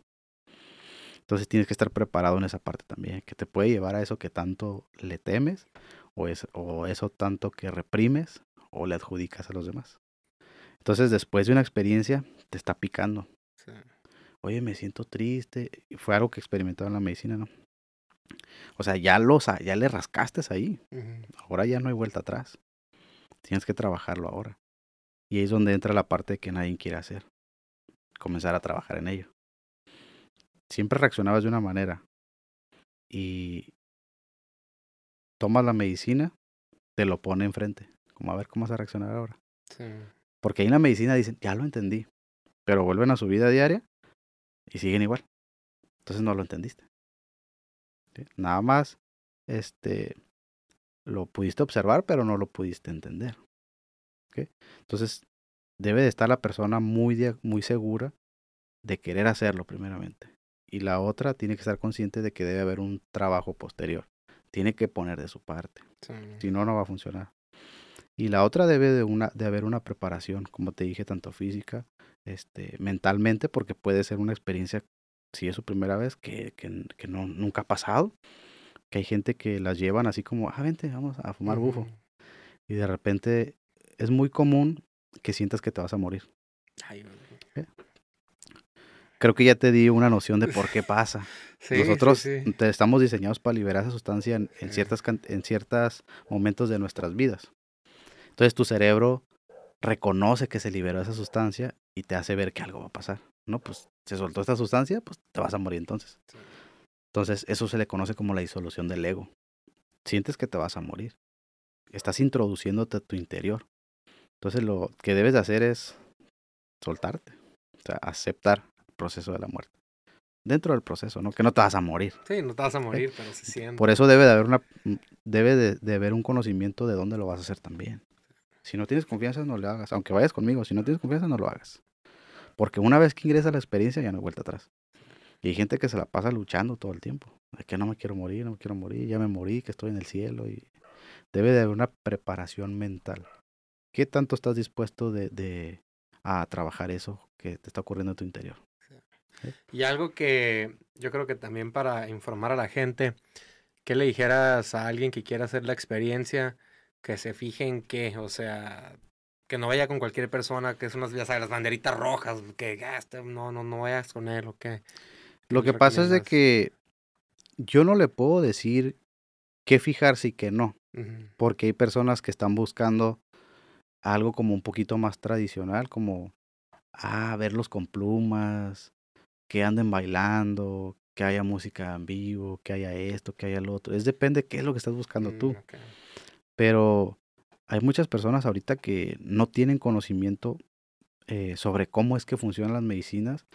Entonces tienes que estar preparado en esa parte también, que te puede llevar a eso que tanto le temes o, es, o eso tanto que reprimes o le adjudicas a los demás. Entonces después de una experiencia te está picando, oye, me siento triste. Fue algo que experimentaba en la medicina, ¿no? O sea, ya, ya le rascaste ahí. Ahora ya no hay vuelta atrás. Tienes que trabajarlo ahora. Y ahí es donde entra la parte que nadie quiere hacer. Comenzar a trabajar en ello. Siempre reaccionabas de una manera. Y tomas la medicina, te lo pone enfrente. Como a ver cómo vas a reaccionar ahora. Porque ahí en la medicina dicen, ya lo entendí. Pero vuelven a su vida diaria y siguen igual. Entonces no lo entendiste. Nada más este, lo pudiste observar, pero no lo pudiste entender. Entonces debe de estar la persona muy, muy segura de querer hacerlo primeramente. Y la otra tiene que estar consciente de que debe haber un trabajo posterior. Tiene que poner de su parte. Si no, no va a funcionar. Y la otra debe de, una, de haber una preparación, como te dije, tanto física este, mentalmente, porque puede ser una experiencia, si es su primera vez, que, nunca ha pasado. Que hay gente que las llevan así como, ah, vente, vamos a fumar bufo. Y de repente es muy común que sientas que te vas a morir. ¿Eh? Creo que ya te di una noción de por qué pasa. Nosotros estamos diseñados para liberar esa sustancia en, ciertas, en ciertos momentos de nuestras vidas. Entonces tu cerebro reconoce que se liberó esa sustancia y te hace ver que algo va a pasar. No, pues se soltó esta sustancia, pues te vas a morir entonces. Entonces, eso se le conoce como la disolución del ego. Sientes que te vas a morir. Estás introduciéndote a tu interior. Entonces, lo que debes de hacer es soltarte, o sea, aceptar el proceso de la muerte. Dentro del proceso, ¿no? Que no te vas a morir. Sí, no te vas a ¿Eh? morir, pero se siente. Por eso debe de haber una mm, debe de haber un conocimiento de dónde lo vas a hacer también. Si no tienes confianza, no lo hagas. Aunque vayas conmigo, si no tienes confianza, no lo hagas. Porque una vez que ingresa la experiencia, ya no hay vuelta atrás. Y hay gente que se la pasa luchando todo el tiempo. que no me quiero morir, no me quiero morir, ya me morí, que estoy en el cielo. Y debe de haber una preparación mental. ¿Qué tanto estás dispuesto de, a trabajar eso que te está ocurriendo en tu interior? Y algo que yo creo que también para informar a la gente, que le dijeras a alguien que quiera hacer la experiencia? que se fijen qué, o sea, que no vaya con cualquier persona, que es unas, ya sabes, las banderitas rojas, que ah, este, no, no, no vayas con él o qué. Lo que pasa es de que yo no le puedo decir qué fijarse y qué no, porque hay personas que están buscando algo como un poquito más tradicional, como, ah, verlos con plumas, que anden bailando, que haya música en vivo, que haya esto, que haya lo otro. Es depende de qué es lo que estás buscando mm, tú. Pero hay muchas personas ahorita que no tienen conocimiento eh, sobre cómo es que funcionan las medicinas.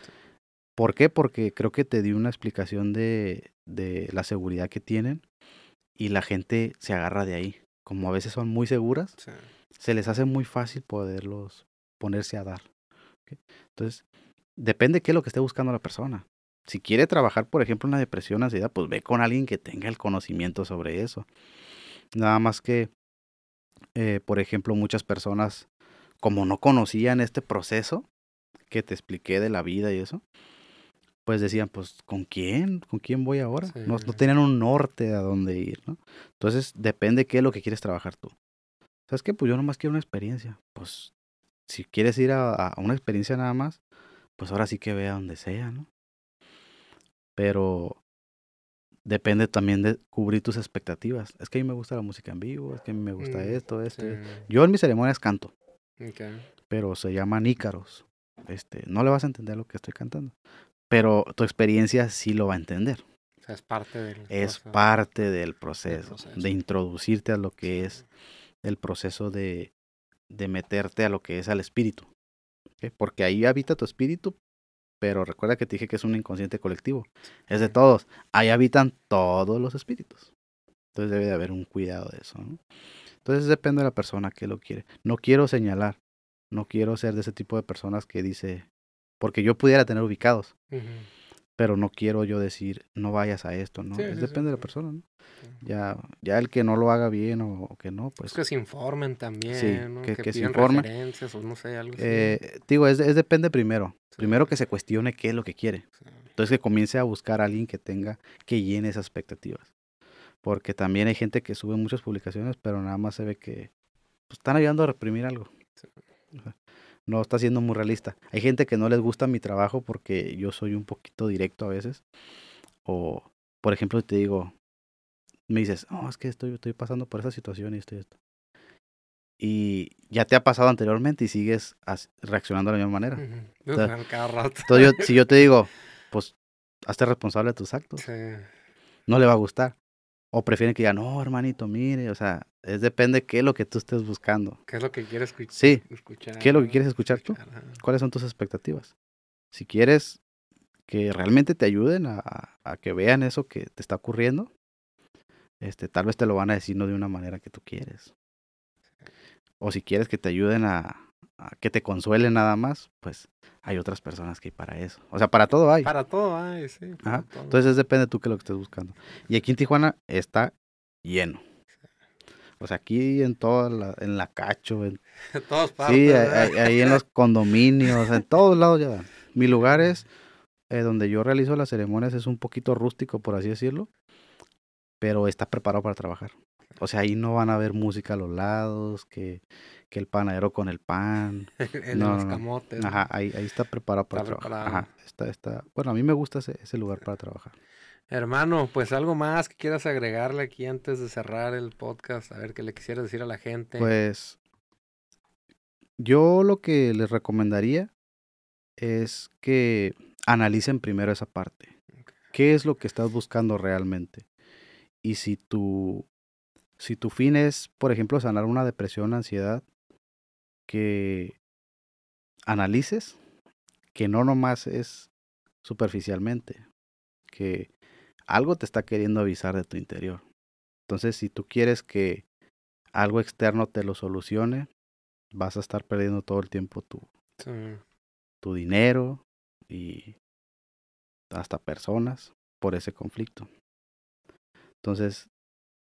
¿Por qué? Porque creo que te di una explicación de, de la seguridad que tienen y la gente se agarra de ahí. Como a veces son muy seguras, se les hace muy fácil poderlos ponerse a dar. Entonces, depende qué es lo que esté buscando la persona. Si quiere trabajar, por ejemplo, en la depresión, ansiedad, pues ve con alguien que tenga el conocimiento sobre eso. Nada más que, eh, por ejemplo, muchas personas, como no conocían este proceso que te expliqué de la vida y eso, pues decían, pues, ¿con quién? ¿Con quién voy ahora? No, tenían un norte a dónde ir, ¿no? Entonces, depende qué es lo que quieres trabajar tú. ¿Sabes qué? Pues yo nomás quiero una experiencia. Pues, si quieres ir a, a una experiencia nada más, pues ahora sí que vea donde sea, ¿no? Pero depende también de cubrir tus expectativas. Es que a mí me gusta la música en vivo, es que a mí me gusta mm, esto, esto. Yo en mis ceremonias canto. Pero se llama ícaros. Este, no le vas a entender lo que estoy cantando. Pero tu experiencia sí lo va a entender. O sea, es parte del Es parte del proceso, De introducirte a lo que es el proceso de, meterte a lo que es al espíritu. Porque ahí habita tu espíritu, pero recuerda que te dije que es un inconsciente colectivo. Es de todos. Ahí habitan todos los espíritus. Entonces debe de haber un cuidado de eso. ¿no? Entonces depende de la persona que lo quiere. No quiero señalar. No quiero ser de ese tipo de personas que dice, porque yo pudiera tener ubicados pero no quiero yo decir, no vayas a esto, ¿no? es, depende de la persona, ¿no? Ya, ya el que no lo haga bien o, que no, pues... Es pues que se informen también, ¿no? que, que, se informen. referencias o no sé, algo eh, Digo, es, es depende primero. Primero que se cuestione qué es lo que quiere. Entonces que comience a buscar a alguien que tenga, que llene esas expectativas. Porque también hay gente que sube muchas publicaciones, pero nada más se ve que pues, están ayudando a reprimir algo. Sí no está siendo muy realista. Hay gente que no les gusta mi trabajo porque yo soy un poquito directo a veces. O, por ejemplo, te digo, me dices, oh, es que estoy, estoy pasando por esa situación y esto y esto. Y ya te ha pasado anteriormente y sigues reaccionando de la misma manera. entonces, yo, si yo te digo, pues hazte responsable de tus actos. No le va a gustar. O prefieren que digan, no, hermanito, mire, o sea, es depende qué es lo que tú estés buscando. ¿Qué es lo que quieres escuchar. sí. escuchar? ¿Qué es lo que quieres escuchar, tú? ¿Cuáles son tus expectativas? Si quieres que realmente te ayuden a, a, que vean eso que te está ocurriendo, este, tal vez te lo van a decir no de una manera que tú quieres. O si quieres que te ayuden a, que te consuele nada más, pues hay otras personas que hay para eso. O sea, para todo hay. Para todo hay, sí. Entonces depende tú que lo que estés buscando. Y aquí en Tijuana está lleno. O sea, aquí en toda la, en la cacho, en todos Sí, ahí, en los condominios, en todos lados ya. Mi lugar es eh, donde yo realizo las ceremonias es un poquito rústico, por así decirlo, pero está preparado para trabajar. O sea, ahí no van a haber música a los lados, que que el panadero con el pan. el de los camotes. Ajá, ahí, está preparado para trabajar. está, está. Bueno, a mí me gusta ese, lugar para trabajar. Hermano, pues algo más que quieras agregarle aquí antes de cerrar el podcast, a ver qué le quisieras decir a la gente. Pues yo lo que les recomendaría es que analicen primero esa parte. ¿Qué es lo que estás buscando realmente? Y si tu, si tu fin es, por ejemplo, sanar una depresión, ansiedad, que analices, que no nomás es superficialmente, que algo te está queriendo avisar de tu interior. Entonces, si tú quieres que algo externo te lo solucione, vas a estar perdiendo todo el tiempo tu, tu dinero y hasta personas por ese conflicto. Entonces,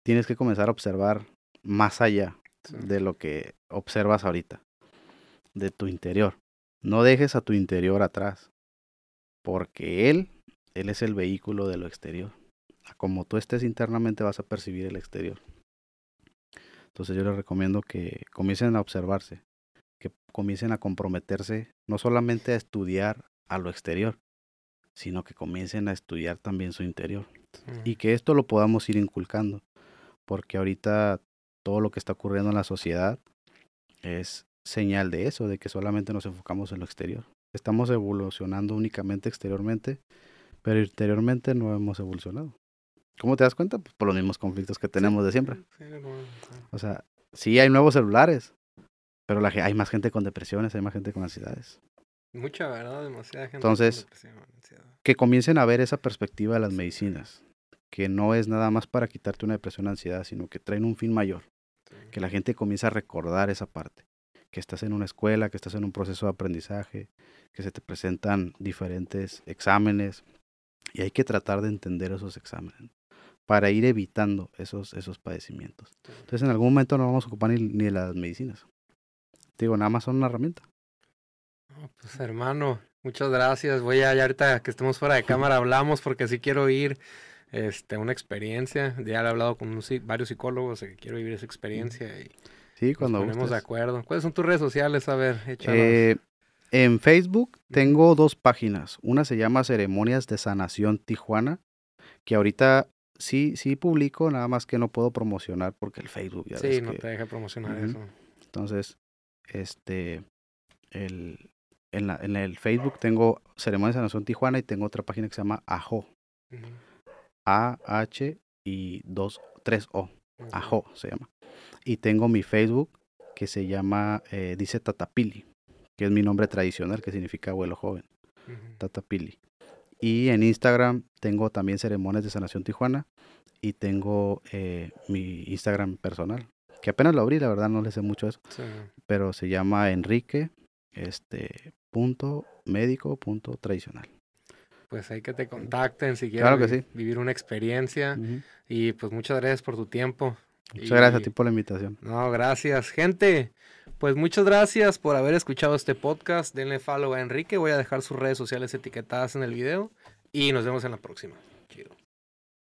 tienes que comenzar a observar más allá de lo que observas ahorita de tu interior. No dejes a tu interior atrás, porque Él, Él es el vehículo de lo exterior. Como tú estés internamente vas a percibir el exterior. Entonces yo les recomiendo que comiencen a observarse, que comiencen a comprometerse no solamente a estudiar a lo exterior, sino que comiencen a estudiar también su interior. Y mm. que esto lo podamos ir inculcando, porque ahorita todo lo que está ocurriendo en la sociedad es señal de eso, de que solamente nos enfocamos en lo exterior. Estamos evolucionando únicamente exteriormente, pero interiormente no hemos evolucionado. ¿Cómo te das cuenta? Pues por los mismos conflictos que tenemos de siempre. O sea, sí hay nuevos celulares, pero hay más gente con depresiones, hay más gente con ansiedades. Mucha, ¿verdad? Demasiada gente. Entonces, que comiencen a ver esa perspectiva de las medicinas, que no es nada más para quitarte una depresión o ansiedad, sino que traen un fin mayor. Que la gente comience a recordar esa parte que estás en una escuela, que estás en un proceso de aprendizaje, que se te presentan diferentes exámenes y hay que tratar de entender esos exámenes para ir evitando esos, esos padecimientos. Entonces en algún momento no vamos a ocupar ni, de las medicinas. Te digo, nada más son una herramienta. pues hermano, muchas gracias. Voy a, ya ahorita que estemos fuera de cámara, hablamos porque sí quiero ir este, una experiencia. Ya he hablado con varios psicólogos, que quiero vivir esa mm. experiencia. Y Sí, cuando de acuerdo. ¿Cuáles son tus redes sociales? A ver, eh, en Facebook tengo dos páginas. Una se llama Ceremonias de Sanación Tijuana, que ahorita sí, sí publico, nada más que no puedo promocionar porque el Facebook ya Sí, no te deja promocionar eso. Entonces, este, el, en, la, en, el Facebook tengo Ceremonias de Sanación Tijuana y tengo otra página que se llama Ajo. A, H y 2, 3 O. Ajo se llama. Y tengo mi Facebook que se llama, eh, dice Tatapili, que es mi nombre tradicional, que significa abuelo joven. Tatapili. Y en Instagram tengo también ceremonias de sanación Tijuana y tengo eh, mi Instagram personal, que apenas lo abrí, la verdad no le sé mucho eso, pero se llama Enrique, este, pues hay que te contacten si quieres vivir una experiencia. Y pues muchas gracias por tu tiempo. Muchas gracias a ti por la invitación. No, gracias. Gente, pues muchas gracias por haber escuchado este podcast. Denle follow a Enrique. Voy a dejar sus redes sociales etiquetadas en el video. Y nos vemos en la próxima.